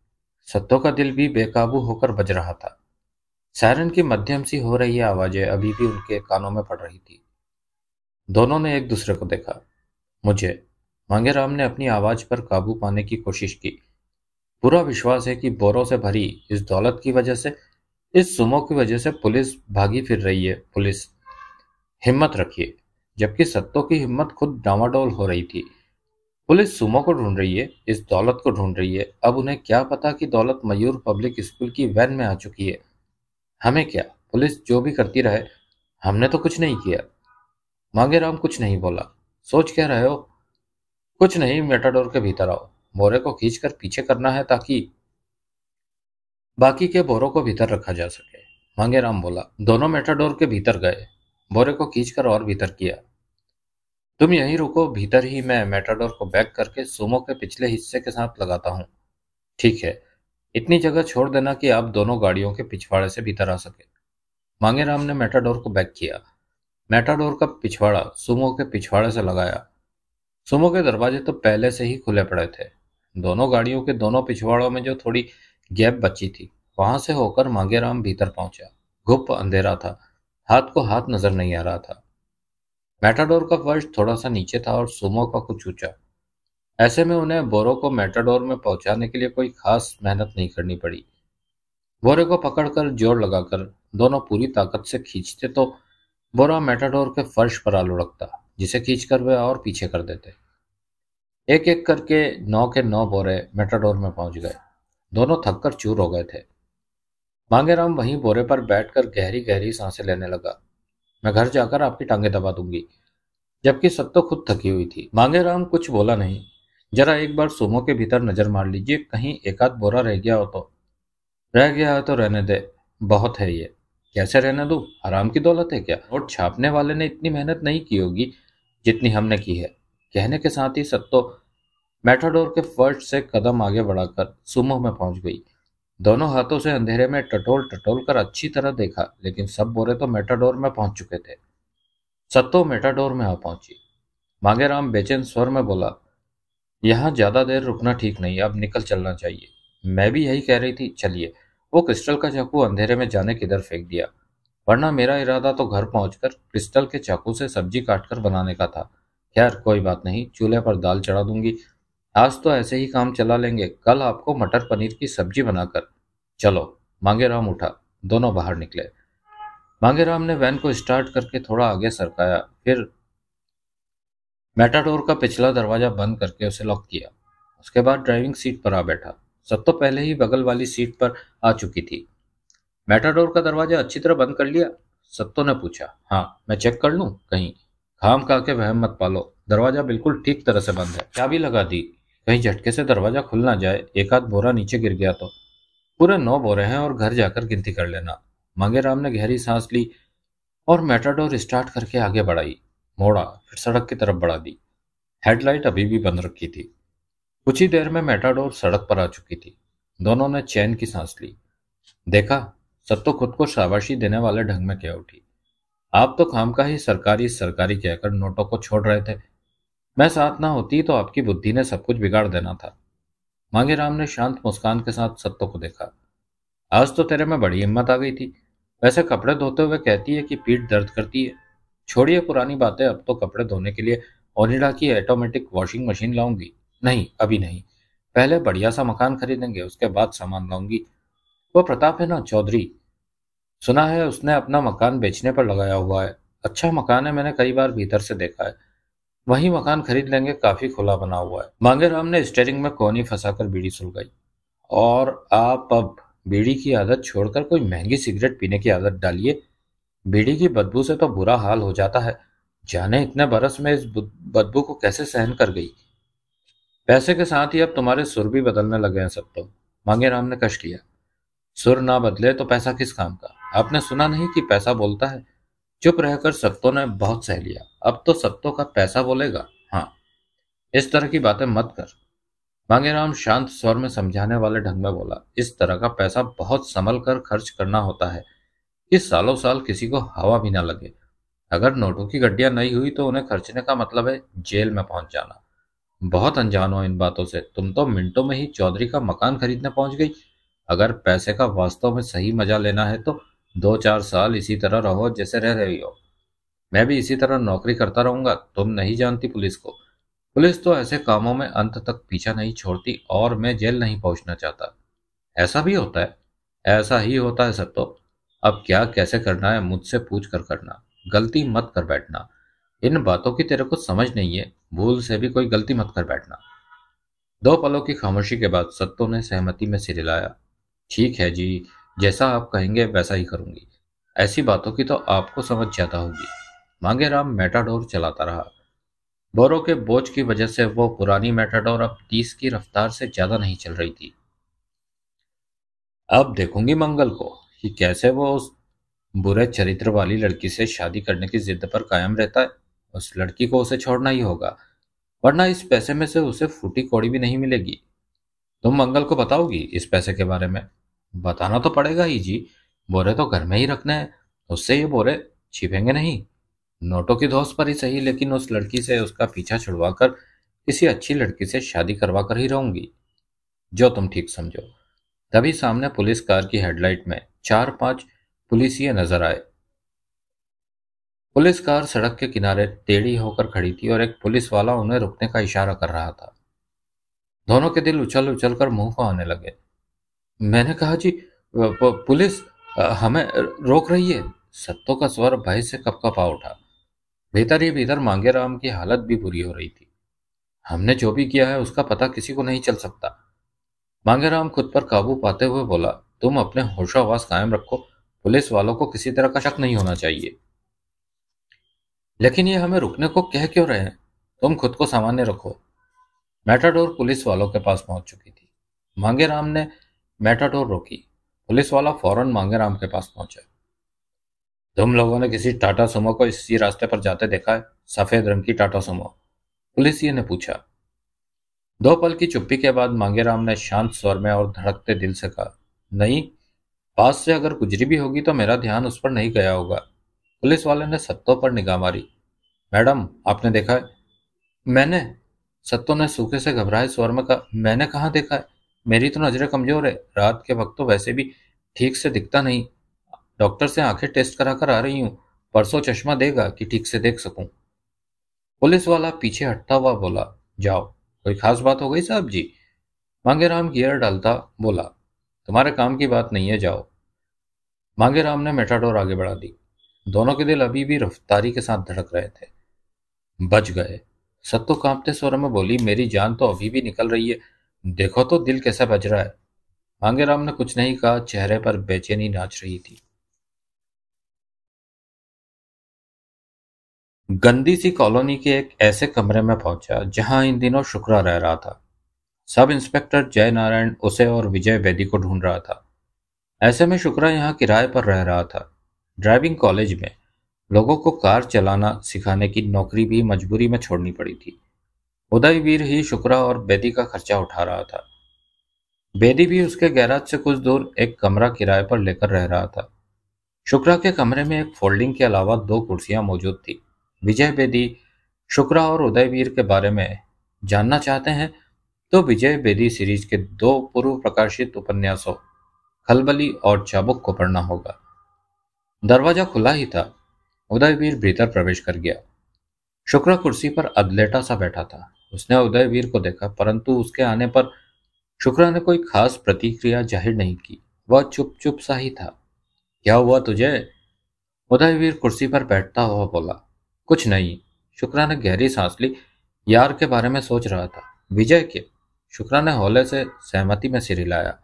Speaker 1: सत्तों का दिल भी बेकाबू होकर बज रहा था सायरन की मध्यम सी हो रही आवाजें अभी भी उनके कानों में पड़ रही थी दोनों ने एक दूसरे को देखा मुझे मांगेराम ने अपनी आवाज पर काबू पाने की कोशिश की पूरा विश्वास है कि बोरों से भरी इस दौलत की वजह से इस सुमो की वजह से पुलिस भागी फिर रही है पुलिस हिम्मत रखिए जबकि सत्तों की हिम्मत खुद डावाडोल हो रही थी पुलिस सुमो को ढूंढ रही है इस दौलत को ढूंढ रही है अब उन्हें क्या पता कि दौलत मयूर पब्लिक स्कूल की वैन में आ चुकी है हमें क्या पुलिस जो भी करती रहे हमने तो कुछ नहीं किया मांगेराम कुछ नहीं बोला सोच क्या रहे हो कुछ नहीं मेटाडोर के भीतर आओ बोरे को खींचकर पीछे करना है ताकि बाकी के बोरों को भीतर रखा जा सके मांगेराम बोला दोनों मेटाडोर के भीतर गए बोरे को खींचकर और भीतर किया तुम यहीं रुको भीतर ही मैं मेटाडोर को बैक करके सुमो के पिछले हिस्से के साथ लगाता हूं ठीक है इतनी जगह छोड़ देना कि आप दोनों गाड़ियों के पिछवाड़े से भीतर आ सके मांगेराम ने मेटाडोर को बैक किया मेटाडोर का पिछवाड़ा सुमो के पिछवाड़े से लगाया सुमो के दरवाजे तो पहले से ही खुले पड़े थे दोनों गाड़ियों के दोनों पिछवाड़ों में जो थोड़ी गैप बची थी वहां से होकर मांगेराम भीतर पहुंचा गुप्त अंधेरा था हाथ को हाथ नजर नहीं आ रहा था मेटाडोर का फर्श थोड़ा सा नीचे था और सुमो का कुछ ऊंचा ऐसे में उन्हें बोरो को मेटाडोर में पहुंचाने के लिए कोई खास मेहनत नहीं करनी पड़ी बोरे को पकड़कर जोर लगाकर दोनों पूरी ताकत से खींचते तो बोरा मेटाडोर के फर्श पर आ लुढ़कता जिसे खींचकर वे और पीछे कर देते एक एक करके नौ के नौ बोरे मेटाडोर में पहुंच गए दोनों थककर चूर हो गए थे मांगेराम वहीं बोरे पर बैठकर गहरी गहरी सांसें लेने लगा मैं घर जाकर आपकी टांगे दबा दूंगी जबकि सत्तो खुद थकी हुई थी मांगेराम कुछ बोला नहीं जरा एक बार सुमो के भीतर नजर मार लीजिए कहीं एकाध बोरा रह गया हो तो रह गया हो तो रहने दे बहुत है ये कैसे रहने दो आराम की दौलत है क्या और छापने वाले ने इतनी मेहनत नहीं की होगी जितनी हमने की है कहने के साथ ही सत्तो मेटाडोर के फर्श से कदम आगे बढ़ाकर सुमो में पहुंच गई दोनों हाथों से अंधेरे में टटोल टटोल कर अच्छी तरह देखा लेकिन सब बोरे तो मेटाडोर में पहुंच चुके थे सत्तो मेटाडोर में आ पहुंची मांगेराम बेचैन स्वर में बोला यहाँ ज़्यादा देर रुकना ठीक नहीं अब निकल चलना चाहिए मैं भी यही कह रही थी चलिए वो क्रिस्टल का चाकू अंधेरे में जाने किधर फेंक दिया वरना मेरा इरादा तो घर पहुंचकर क्रिस्टल के चाकू से सब्जी काटकर बनाने का था खैर कोई बात नहीं चूल्हे पर दाल चढ़ा दूंगी आज तो ऐसे ही काम चला लेंगे कल आपको मटर पनीर की सब्जी बनाकर चलो मांगेराम उठा दोनों बाहर निकले मांगेराम ने वैन को स्टार्ट करके थोड़ा आगे सरकाया फिर मेटाडोर का पिछला दरवाजा बंद करके उसे लॉक किया उसके बाद ड्राइविंग सीट पर आ बैठा सत्तो पहले ही बगल वाली सीट पर आ चुकी थी मेटाडोर का दरवाजा अच्छी तरह बंद कर लिया सत्तो ने पूछा हाँ मैं चेक कर लू कहीं खाम खा के वहम मत पालो दरवाजा बिल्कुल ठीक तरह से बंद है चाबी लगा दी कहीं झटके से दरवाजा खुल ना जाए एक आध बोरा नीचे गिर गया तो पूरे नौ बोरे हैं और घर जाकर गिनती कर लेना मांगे राम ने गहरी सांस ली और मेटाडोर स्टार्ट करके आगे बढ़ाई मोड़ा फिर सड़क की तरफ बढ़ा दी हेडलाइट अभी भी बंद रखी थी कुछ ही देर में मेटाडोर सड़क पर आ चुकी थी दोनों ने चैन की सांस ली देखा सब तो खुद को शाबाशी देने वाले ढंग में क्या उठी आप तो खाम का ही सरकारी सरकारी कहकर नोटों को छोड़ रहे थे मैं साथ ना होती तो आपकी बुद्धि ने सब कुछ बिगाड़ देना था मांगेराम ने शांत मुस्कान के साथ सत्तो को देखा आज तो तेरे में बड़ी हिम्मत आ गई थी वैसे कपड़े धोते हुए कहती है कि पीठ दर्द करती है छोड़िए पुरानी बातें अब तो कपड़े धोने के लिए ओनिडा की ऑटोमेटिक वॉशिंग मशीन लाऊंगी नहीं अभी नहीं पहले बढ़िया सा मकान खरीदेंगे उसके बाद सामान लाऊंगी वो प्रताप है ना चौधरी सुना है उसने अपना मकान बेचने पर लगाया हुआ है अच्छा मकान है मैंने कई बार भीतर से देखा है वही मकान खरीद लेंगे काफी खुला बना हुआ है मांगे राम ने स्टेरिंग में कोनी फंसा कर बीड़ी सुलगाई और आप अब बीड़ी की आदत छोड़कर कोई महंगी सिगरेट पीने की आदत डालिए बीड़ी की बदबू से तो बुरा हाल हो जाता है जाने इतने बरस में इस बदबू को कैसे सहन कर गई पैसे के साथ ही अब तुम्हारे सुर भी बदलने लगे हैं सब तो मांगे राम ने कष्ट किया सुर ना बदले तो पैसा किस काम का आपने सुना नहीं कि पैसा बोलता है चुप रहकर सत्तों ने बहुत सह लिया अब तो सत्तों का पैसा बोलेगा हाँ इस तरह की बातें मत कर मांगेराम शांत स्वर में समझाने वाले ढंग में बोला इस तरह का पैसा बहुत संभल कर खर्च करना होता है कि सालों साल किसी को हवा भी ना लगे अगर नोटों की गड्डियां नहीं हुई तो उन्हें खर्चने का मतलब है जेल में पहुंच जाना बहुत अनजान हो इन बातों से तुम तो मिनटों में ही चौधरी का मकान खरीदने पहुंच गई अगर पैसे का वास्तव में सही मजा लेना है तो दो चार साल इसी तरह रहो जैसे रह रही हो मैं भी इसी तरह नौकरी करता रहूंगा तुम नहीं जानती पुलिस को पुलिस तो ऐसे कामों में अंत तक पीछा नहीं छोड़ती और मैं जेल नहीं पहुंचना चाहता ऐसा भी होता है ऐसा ही होता है सत्तो तो अब क्या कैसे करना है मुझसे पूछ कर करना गलती मत कर बैठना इन बातों की तेरे को समझ नहीं है भूल से भी कोई गलती मत कर बैठना दो पलों की खामोशी के बाद सत्तो ने सहमति में सिर हिलाया ठीक है जी जैसा आप कहेंगे वैसा ही करूंगी ऐसी बातों की तो आपको समझ ज्यादा होगी मांगे राम मेटाडोर चलाता रहा बोरों के बोझ की वजह से वो पुरानी मेटाडोर अब तीस की रफ्तार से ज्यादा नहीं चल रही थी अब देखूंगी मंगल को कि कैसे वो उस बुरे चरित्र वाली लड़की से शादी करने की जिद पर कायम रहता है उस लड़की को उसे छोड़ना ही होगा वरना इस पैसे में से उसे फूटी कौड़ी भी नहीं मिलेगी तुम मंगल को बताओगी इस पैसे के बारे में बताना तो पड़ेगा ही जी बोरे तो घर में ही रखने हैं उससे ये बोरे छिपेंगे नहीं नोटों की धोस पर ही सही लेकिन उस लड़की से उसका पीछा छुड़वा कर किसी अच्छी लड़की से शादी करवा कर ही रहूंगी जो तुम ठीक समझो तभी सामने पुलिस कार की हेडलाइट में चार पांच पुलिसिये नजर आए पुलिस कार सड़क के किनारे टेढ़ी होकर खड़ी थी और एक पुलिस वाला उन्हें रुकने का इशारा कर रहा था दोनों के दिल उछल उछल कर मुंह को आने लगे मैंने कहा जी पुलिस हमें रोक रही है सत्तों का स्वर भय से कप कपकपा उठा भीतर ही भीतर मांगे राम की हालत भी बुरी हो रही थी हमने जो भी किया है उसका पता किसी को नहीं चल सकता मांगे राम खुद पर काबू पाते हुए बोला तुम अपने होशोहवास कायम रखो पुलिस वालों को किसी तरह का शक नहीं होना चाहिए लेकिन ये हमें रुकने को कह क्यों रहे हैं तुम खुद को सामान्य रखो मेटाडोर पुलिस वालों के पास पहुंच चुकी थी मांगेराम ने मेटाडोर रोकी पुलिस वाला फौरन मांगेराम के पास पहुंचा तुम लोगों ने किसी टाटा सुमो को इसी रास्ते पर जाते देखा है सफेद रंग की टाटा सुमो ये ने पूछा दो पल की चुप्पी के बाद मांगेराम ने शांत स्वर में और धड़कते दिल से कहा नहीं पास से अगर गुजरी भी होगी तो मेरा ध्यान उस पर नहीं गया होगा पुलिस वाले ने सत्तों पर निगाह मारी मैडम आपने देखा है मैंने सत्तों ने सूखे से घबराए स्वर में कहा मैंने कहा देखा है मेरी तो नज़रें कमज़ोर है रात के वक्त तो वैसे भी ठीक से दिखता नहीं डॉक्टर से आंखें टेस्ट करा कर आ रही हूं परसों चश्मा देगा कि ठीक से देख सकूं पुलिस वाला पीछे हटता हुआ बोला जाओ कोई खास बात हो गई साहब जी मांगेराम गियर डालता बोला तुम्हारे काम की बात नहीं है जाओ मांगे राम ने मेटाडोर आगे बढ़ा दी दोनों के दिल अभी भी रफ्तारी के साथ धड़क रहे थे बच गए सत्तो कांपते स्वर में बोली मेरी जान तो अभी भी निकल रही है देखो तो दिल कैसा बज रहा है मांगे राम ने कुछ नहीं कहा चेहरे पर बेचैनी नाच रही थी गंदी सी कॉलोनी के एक ऐसे कमरे में पहुंचा जहां इन दिनों शुक्रा रह रहा था सब इंस्पेक्टर जय नारायण उसे और विजय बेदी को ढूंढ रहा था ऐसे में शुक्रा यहाँ किराए पर रह रहा था ड्राइविंग कॉलेज में लोगों को कार चलाना सिखाने की नौकरी भी मजबूरी में छोड़नी पड़ी थी उदयवीर ही शुक्रा और बेदी का खर्चा उठा रहा था बेदी भी उसके गैराज से कुछ दूर एक कमरा किराए पर लेकर रह रहा था शुक्रा के कमरे में एक फोल्डिंग के अलावा दो कुर्सियां मौजूद थी विजय बेदी शुक्रा और उदयवीर के बारे में जानना चाहते हैं तो विजय बेदी सीरीज के दो पूर्व प्रकाशित उपन्यासों खलबली और चाबुक को पढ़ना होगा दरवाजा खुला ही था उदयवीर भीतर प्रवेश कर गया शुक्र कुर्सी पर अदलेटा सा बैठा था उसने उदयवीर को देखा परंतु उसके आने पर शुक्र ने कोई खास प्रतिक्रिया जाहिर नहीं की वह चुप चुप सा ही था क्या हुआ तुझे उदयवीर कुर्सी पर बैठता हुआ बोला कुछ नहीं शुक्रा ने गहरी सांस ली यार के बारे में सोच रहा था विजय के शुक्रा ने हौले से सहमति में सिर हिलाया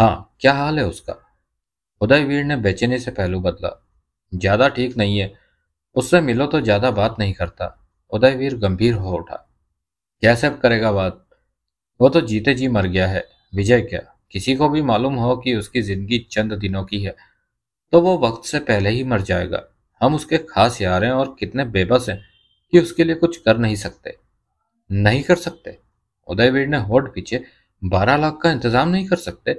Speaker 1: हाँ क्या हाल है उसका उदयवीर ने बेचैनी से पहलू बदला ज्यादा ठीक नहीं है उससे मिलो तो ज्यादा बात नहीं करता उदयवीर गंभीर हो उठा कैसे करेगा बात वो तो जीते जी मर गया है विजय क्या किसी को भी मालूम हो कि उसकी जिंदगी चंद दिनों की है तो वो वक्त से पहले ही मर जाएगा हम उसके खास यार हैं और कितने बेबस हैं कि उसके लिए कुछ कर नहीं सकते नहीं कर सकते उदयवीर ने होट पीछे बारह लाख का इंतजाम नहीं कर सकते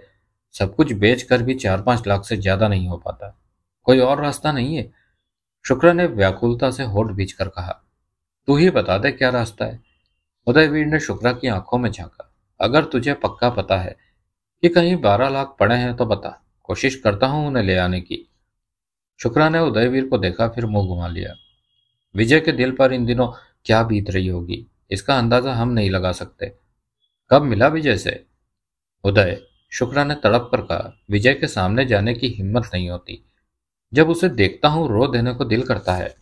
Speaker 1: सब कुछ बेच कर भी चार पांच लाख से ज्यादा नहीं हो पाता कोई और रास्ता नहीं है शुक्र ने व्याकुलता से होठ बीच कर कहा तू ही बता दे क्या रास्ता है उदयवीर ने शुक्रा की आंखों में झांका अगर तुझे पक्का पता है कि कहीं बारह लाख पड़े हैं तो बता कोशिश करता हूं उन्हें ले आने की शुक्रा ने उदयवीर को देखा फिर मुंह घुमा लिया विजय के दिल पर इन दिनों क्या बीत रही होगी इसका अंदाजा हम नहीं लगा सकते कब मिला विजय से उदय शुक्रा ने तड़प कर कहा विजय के सामने जाने की हिम्मत नहीं होती जब उसे देखता हूं रो देने को दिल करता है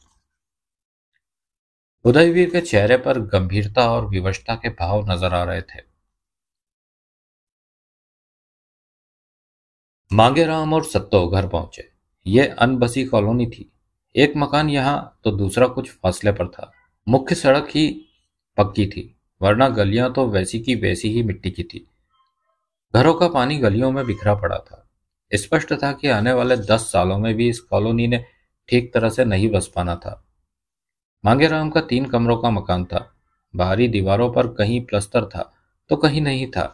Speaker 1: उदयवीर के चेहरे पर गंभीरता और विवशता के भाव नजर आ रहे थे मांगे राम और सत्तो घर पहुंचे ये अनबसी कॉलोनी थी एक मकान यहां तो दूसरा कुछ फासले पर था मुख्य सड़क ही पक्की थी वरना गलियां तो वैसी की वैसी ही मिट्टी की थी घरों का पानी गलियों में बिखरा पड़ा था स्पष्ट था कि आने वाले दस सालों में भी इस कॉलोनी ने ठीक तरह से नहीं बस पाना था मांगेराम का तीन कमरों का मकान था बाहरी दीवारों पर कहीं प्लस्तर था तो कहीं नहीं था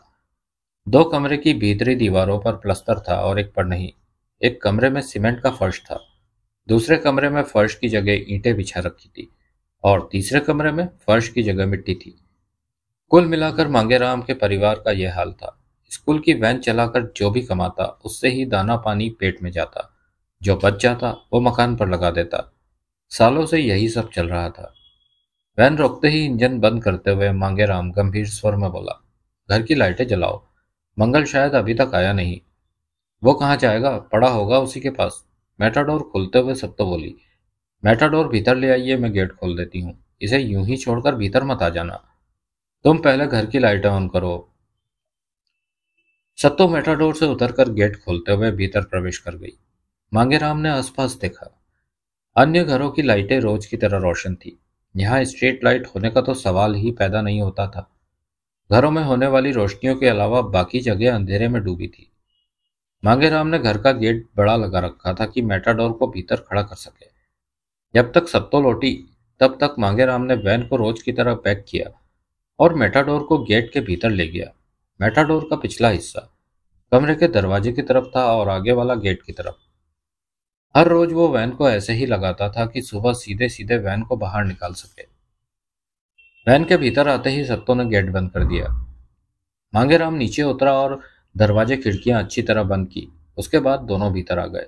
Speaker 1: दो कमरे की भीतरी दीवारों पर प्लस्तर था और एक पर नहीं एक कमरे में सीमेंट का फर्श था दूसरे कमरे में फर्श की जगह ईंटें बिछा रखी थी और तीसरे कमरे में फर्श की जगह मिट्टी थी कुल मिलाकर मांगेराम के परिवार का यह हाल था स्कूल की वैन चलाकर जो भी कमाता उससे ही दाना पानी पेट में जाता जो बच जाता वो मकान पर लगा देता सालों से यही सब चल रहा था वैन रोकते ही इंजन बंद करते हुए मांगेराम गंभीर स्वर में बोला घर की लाइटें जलाओ मंगल शायद अभी तक आया नहीं वो कहाँ जाएगा पड़ा होगा उसी के पास मेटाडोर खुलते हुए सब तो बोली मेटाडोर भीतर ले आइए मैं गेट खोल देती हूँ इसे यूं ही छोड़कर भीतर मत आ जाना तुम पहले घर की लाइटें ऑन करो सत्तो मेटाडोर से उतरकर गेट खोलते हुए भीतर प्रवेश कर गई मांगेराम ने आसपास देखा अन्य घरों की लाइटें रोज की तरह रोशन थी यहाँ स्ट्रीट लाइट होने का तो सवाल ही पैदा नहीं होता था घरों में होने वाली रोशनियों के अलावा बाकी जगह अंधेरे में डूबी थी मांगेराम ने घर का गेट बड़ा लगा रखा था कि मेटाडोर को भीतर खड़ा कर सके जब तक सप्तो लौटी तब तक मांगेराम ने वैन को रोज की तरह पैक किया और मेटाडोर को गेट के भीतर ले गया मेटाडोर का पिछला हिस्सा कमरे के दरवाजे की तरफ था और आगे वाला गेट की तरफ हर रोज वो वैन को ऐसे ही लगाता था कि सुबह सीधे सीधे वैन को बाहर निकाल सके वैन के भीतर आते ही सत्तो ने गेट बंद कर दिया मांगेराम नीचे उतरा और दरवाजे खिड़कियां अच्छी तरह बंद की उसके बाद दोनों भीतर आ गए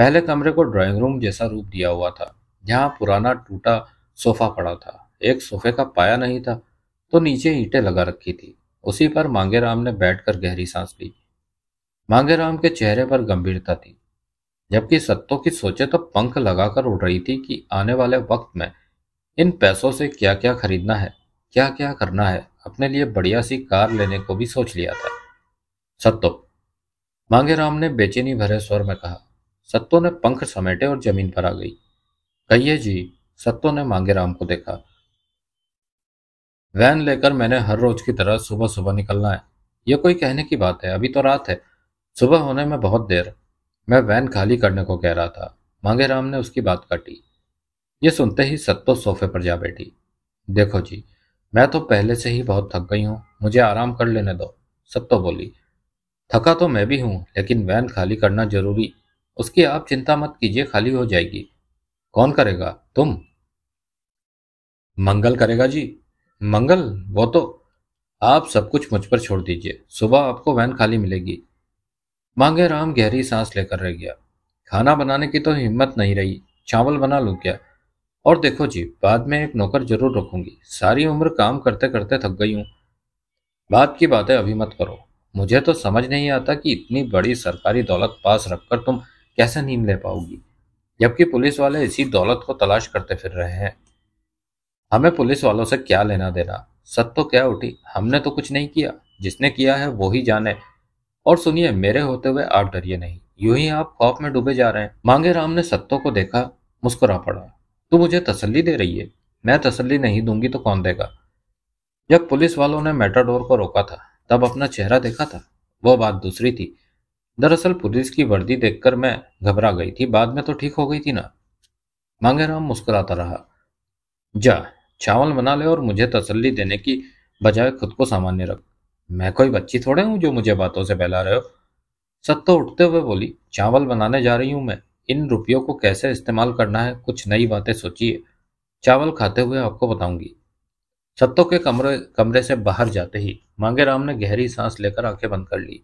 Speaker 1: पहले कमरे को ड्राइंग रूम जैसा रूप दिया हुआ था जहाँ पुराना टूटा सोफा पड़ा था एक सोफे का पाया नहीं था तो नीचे ईंटें लगा रखी थी उसी पर मांगेराम ने बैठकर गहरी सांस ली मांगेराम के चेहरे पर गंभीरता थी जबकि सत्तों की सोचे तो पंख लगाकर उड़ रही थी कि आने वाले वक्त में इन पैसों से क्या क्या खरीदना है क्या क्या करना है अपने लिए बढ़िया सी कार लेने को भी सोच लिया था सत्तो मांगेराम ने बेचैनी भरे स्वर में कहा सत्तो ने पंख समेटे और जमीन पर आ गई कहिए जी सत्तो ने मांगे राम को देखा वैन लेकर मैंने हर रोज की तरह सुबह सुबह निकलना है यह कोई कहने की बात है अभी तो रात है सुबह होने में बहुत देर मैं वैन खाली करने को कह रहा था मांगे राम ने उसकी बात काटी ये सुनते ही सत्तो सोफे पर जा बैठी देखो जी मैं तो पहले से ही बहुत थक गई हूं मुझे आराम कर लेने दो सत्तो बोली थका तो मैं भी हूं लेकिन वैन खाली करना जरूरी उसकी आप चिंता मत कीजिए खाली हो जाएगी कौन करेगा तुम मंगल करेगा जी मंगल वो तो आप सब कुछ मुझ पर छोड़ दीजिए सुबह आपको वैन खाली मिलेगी मांगे राम गहरी सांस लेकर रह गया खाना बनाने की तो हिम्मत नहीं रही चावल बना लूं क्या और देखो जी बाद में एक नौकर जरूर रखूंगी सारी उम्र काम करते करते थक गई हूं बात की बातें अभी मत करो मुझे तो समझ नहीं आता कि इतनी बड़ी सरकारी दौलत पास रखकर तुम कैसे नींद ले पाओगी जबकि पुलिस वाले इसी दौलत को तलाश करते फिर रहे हैं हमें पुलिस वालों से क्या लेना देना सत तो क्या उठी हमने तो कुछ नहीं किया जिसने किया है वो ही जाने और सुनिए मेरे होते हुए आप डरिए नहीं यूं ही आप खौफ में डूबे जा रहे हैं मांगे राम ने सत्तो को देखा मुस्कुरा पड़ा तू मुझे तसल्ली दे रही है मैं तसल्ली नहीं दूंगी तो कौन देगा जब पुलिस वालों ने मेटाडोर को रोका था तब अपना चेहरा देखा था वह बात दूसरी थी दरअसल पुलिस की वर्दी देखकर मैं घबरा गई थी बाद में तो ठीक हो गई थी ना मांगेराम मुस्कुराता रहा जा चावल बना ले और मुझे तसल्ली देने की बजाय खुद को सामान्य रख मैं कोई बच्ची थोड़े हूं जो मुझे बातों से बहला रहे हो सत्तो उठते हुए बोली चावल बनाने जा रही हूं मैं इन रुपयों को कैसे इस्तेमाल करना है कुछ नई बातें सोचिए चावल खाते हुए आपको बताऊंगी सत्तो के कमरे कमरे से बाहर जाते ही मांगे राम ने गहरी सांस लेकर आंखें बंद कर ली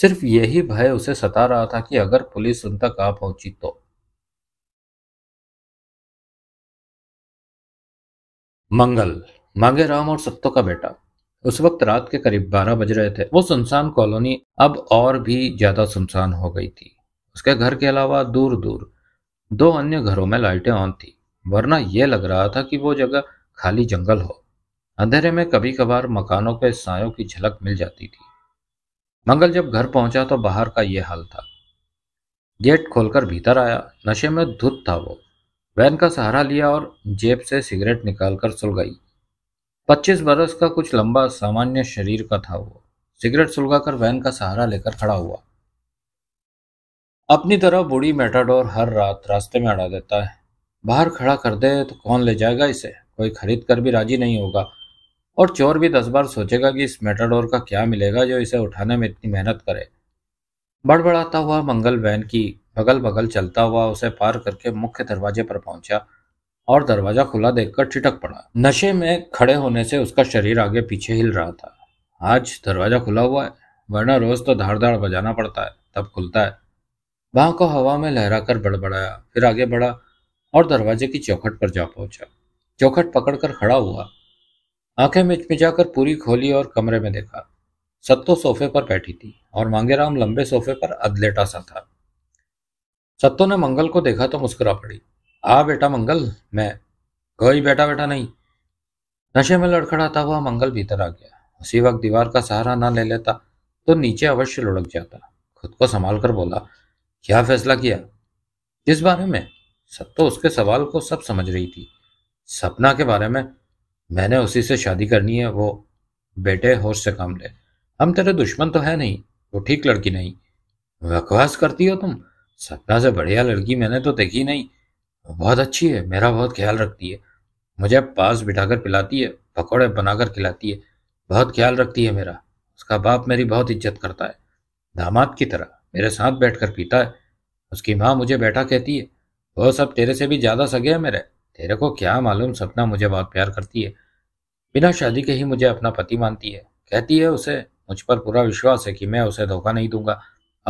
Speaker 1: सिर्फ यही भय उसे सता रहा था कि अगर पुलिस उन तक आ पहुंची तो मंगल मांगेराम और सत्तो का बेटा उस वक्त रात के करीब बारह बज रहे थे वो सुनसान कॉलोनी अब और भी ज्यादा सुनसान हो गई थी उसके घर के अलावा दूर दूर दो अन्य घरों में लाइटें ऑन थी वरना यह लग रहा था कि वो जगह खाली जंगल हो अंधेरे में कभी कभार मकानों के सायों की झलक मिल जाती थी मंगल जब घर पहुंचा तो बाहर का ये हाल था गेट खोलकर भीतर आया नशे में धुत था वो वैन का सहारा लिया और जेब से सिगरेट निकालकर सुलगाई पच्चीस बरस का कुछ लंबा सामान्य शरीर का था वो सिगरेट सुलगाकर वैन का सहारा लेकर खड़ा हुआ अपनी तरह बूढ़ी मेटाडोर हर रात रास्ते में अड़ा देता है बाहर खड़ा कर दे तो कौन ले जाएगा इसे कोई खरीद कर भी राजी नहीं होगा और चोर भी दस बार सोचेगा कि इस मेटाडोर का क्या मिलेगा जो इसे उठाने में इतनी मेहनत करे बड़बड़ाता हुआ मंगल वैन की बगल बगल चलता हुआ उसे पार करके मुख्य दरवाजे पर पहुंचा और दरवाजा खुला देखकर चिटक पड़ा नशे में खड़े होने से उसका शरीर आगे पीछे हिल रहा था आज दरवाजा खुला हुआ है वरना रोज तो धार बजाना पड़ता है तब खुलता है बाह को हवा में लहराकर बड़बड़ाया फिर आगे बढ़ा और दरवाजे की चौखट पर जा पहुंचा चौखट पकड़कर खड़ा हुआ आंखें मिचमिचाकर पूरी खोली और कमरे में देखा सत्तो सोफे पर बैठी थी और मांगेराम लंबे सोफे पर अधलेटा सा था सत्तो ने मंगल को देखा तो मुस्कुरा पड़ी आ बेटा मंगल मैं कोई बेटा बेटा नहीं नशे में लड़खड़ाता हुआ मंगल भीतर आ गया उसी वक्त दीवार का सहारा ना ले लेता तो नीचे अवश्य लुढ़क जाता खुद को संभाल कर बोला क्या फैसला किया किस बारे में सत्तो उसके सवाल को सब समझ रही थी सपना के बारे में मैंने उसी से शादी करनी है वो बेटे होश से काम ले हम तेरे दुश्मन तो है नहीं वो ठीक लड़की नहीं बकवास करती हो तुम सपना से बढ़िया लड़की मैंने तो देखी नहीं बहुत अच्छी है मेरा बहुत ख्याल रखती है मुझे पास बिठाकर पिलाती है पकौड़े बनाकर खिलाती है बहुत ख्याल रखती है मेरा उसका बाप मेरी बहुत इज्जत करता है दामाद की तरह मेरे साथ बैठकर पीता है उसकी माँ मुझे बैठा कहती है वो सब तेरे से भी ज़्यादा सगे है मेरे तेरे को क्या मालूम सपना मुझे बहुत प्यार करती है बिना शादी के ही मुझे अपना पति मानती है कहती है उसे मुझ पर पूरा विश्वास है कि मैं उसे धोखा नहीं दूंगा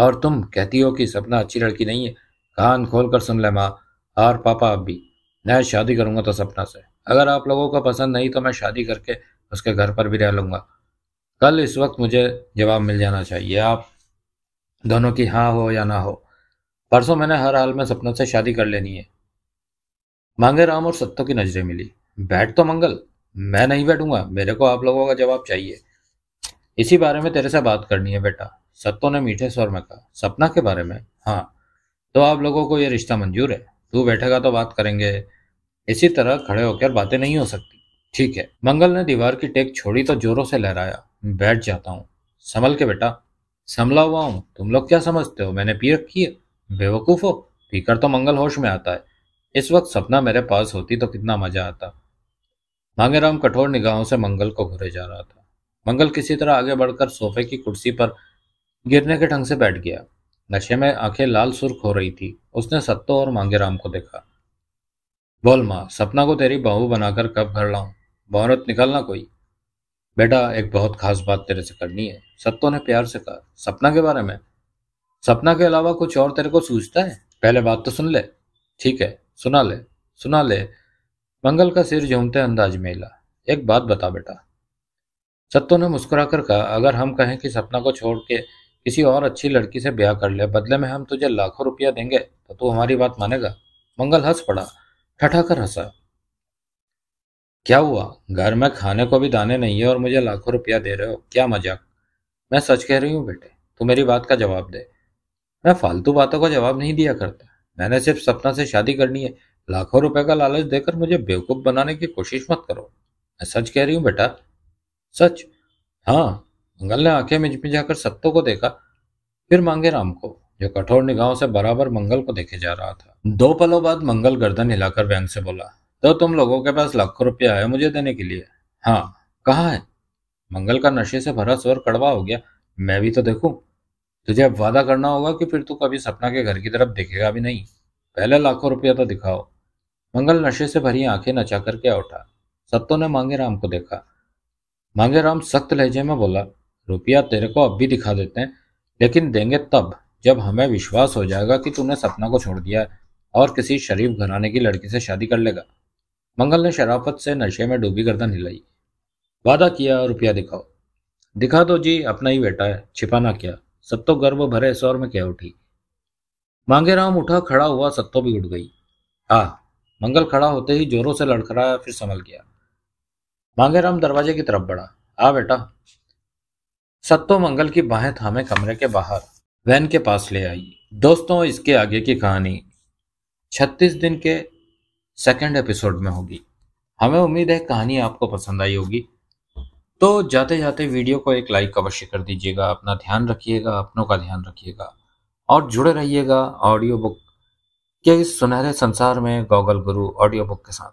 Speaker 1: और तुम कहती हो कि सपना अच्छी लड़की नहीं है कान खोल कर सुन ले माँ और पापा अब भी मैं शादी करूंगा तो सपना से अगर आप लोगों को पसंद नहीं तो मैं शादी करके उसके घर पर भी रह लूंगा कल इस वक्त मुझे जवाब मिल जाना चाहिए आप दोनों की हाँ हो या ना हो परसों मैंने हर हाल में सपना से शादी कर लेनी है मांगे राम और सत्तो की नजरें मिली बैठ तो मंगल मैं नहीं बैठूंगा मेरे को आप लोगों का जवाब चाहिए इसी बारे में तेरे से बात करनी है बेटा सत्तो ने मीठे स्वर में कहा सपना के बारे में हाँ तो आप लोगों को यह रिश्ता मंजूर है तू बैठेगा तो बात करेंगे इसी तरह खड़े होकर बातें नहीं हो सकती ठीक है मंगल ने दीवार की टेक छोड़ी तो जोरों से लहराया बैठ जाता हूँ संभल के बेटा संभला हुआ हूँ तुम लोग क्या समझते हो मैंने पी रखी है बेवकूफ़ हो पीकर तो मंगल होश में आता है इस वक्त सपना मेरे पास होती तो कितना मजा आता मांगेराम कठोर निगाहों से मंगल को घुरे जा रहा था मंगल किसी तरह आगे बढ़कर सोफे की कुर्सी पर गिरने के ढंग से बैठ गया नशे में आंखें लाल सुर्ख हो रही थी उसने सत्तो और मांगेराम को देखा बोल माँ सपना को तेरी बहू बनाकर कब घर लाऊं बहुरत निकलना कोई बेटा एक बहुत खास बात तेरे से करनी है सत्तो ने प्यार से कहा सपना के बारे में सपना के अलावा कुछ और तेरे को सूझता है पहले बात तो सुन ले ठीक है सुना ले सुना ले मंगल का सिर झूमते अंदाज में हिला एक बात बता बेटा सत्तो ने मुस्कुराकर कहा अगर हम कहें कि सपना को छोड़ के किसी और अच्छी लड़की से ब्याह कर ले बदले में हम तुझे लाखों रुपया देंगे तो तू हमारी बात मानेगा मंगल हंस पड़ा ठठाकर हंसा क्या हुआ घर में खाने को भी दाने नहीं है और मुझे लाखों रुपया दे रहे हो क्या मजाक मैं सच कह रही हूँ बेटे तू मेरी बात का जवाब दे मैं फालतू बातों का जवाब नहीं दिया करता मैंने सिर्फ सपना से शादी करनी है लाखों रुपए का लालच देकर मुझे बेवकूफ बनाने की कोशिश मत करो मैं सच कह रही हूँ बेटा सच हाँ मंगल ने आंखें मिचमिचाकर सत्तो को देखा फिर मांगे राम को जो कठोर निगाहों से बराबर मंगल को देखे जा रहा था दो पलों बाद मंगल गर्दन हिलाकर बैंक से बोला तो तुम लोगों के पास लाखों रुपया है मुझे देने के लिए हाँ कहाँ है मंगल का नशे से भरा स्वर कड़वा हो गया मैं भी तो देखूं तुझे अब वादा करना होगा कि फिर तू कभी सपना के घर की तरफ देखेगा भी नहीं पहले लाखों रुपया तो दिखाओ मंगल नशे से भरी आंखें नचा कर क्या उठा सत्तो ने मांगे राम को देखा मांगे राम सख्त लहजे में बोला रुपया तेरे को अब भी दिखा देते हैं लेकिन देंगे तब जब हमें विश्वास हो जाएगा कि तूने सपना को छोड़ दिया और किसी शरीफ घराने की लड़की से शादी कर लेगा मंगल ने शराफत से नशे में डूबी गर्दन हिलाई वादा किया रुपया दिखाओ दिखा दो जी अपना ही बेटा है छिपाना क्या सत्तो गर्व भरे स्वर में कह उठी मांगेराम उठा खड़ा हुआ सत्तो भी उठ गई आ मंगल खड़ा होते ही जोरों से लड़खड़ाया फिर संभल गया मांगेराम दरवाजे की तरफ बढ़ा आ बेटा सत्तो मंगल की बाहें थामे कमरे के बाहर वैन के पास ले आई दोस्तों इसके आगे की कहानी 36 दिन के सेकंड एपिसोड में होगी हमें उम्मीद है कहानी आपको पसंद आई होगी तो जाते जाते वीडियो को एक लाइक अवश्य कर दीजिएगा अपना ध्यान रखिएगा अपनों का ध्यान रखिएगा और जुड़े रहिएगा ऑडियो बुक के इस सुनहरे संसार में गॉगल गुरु ऑडियो बुक के साथ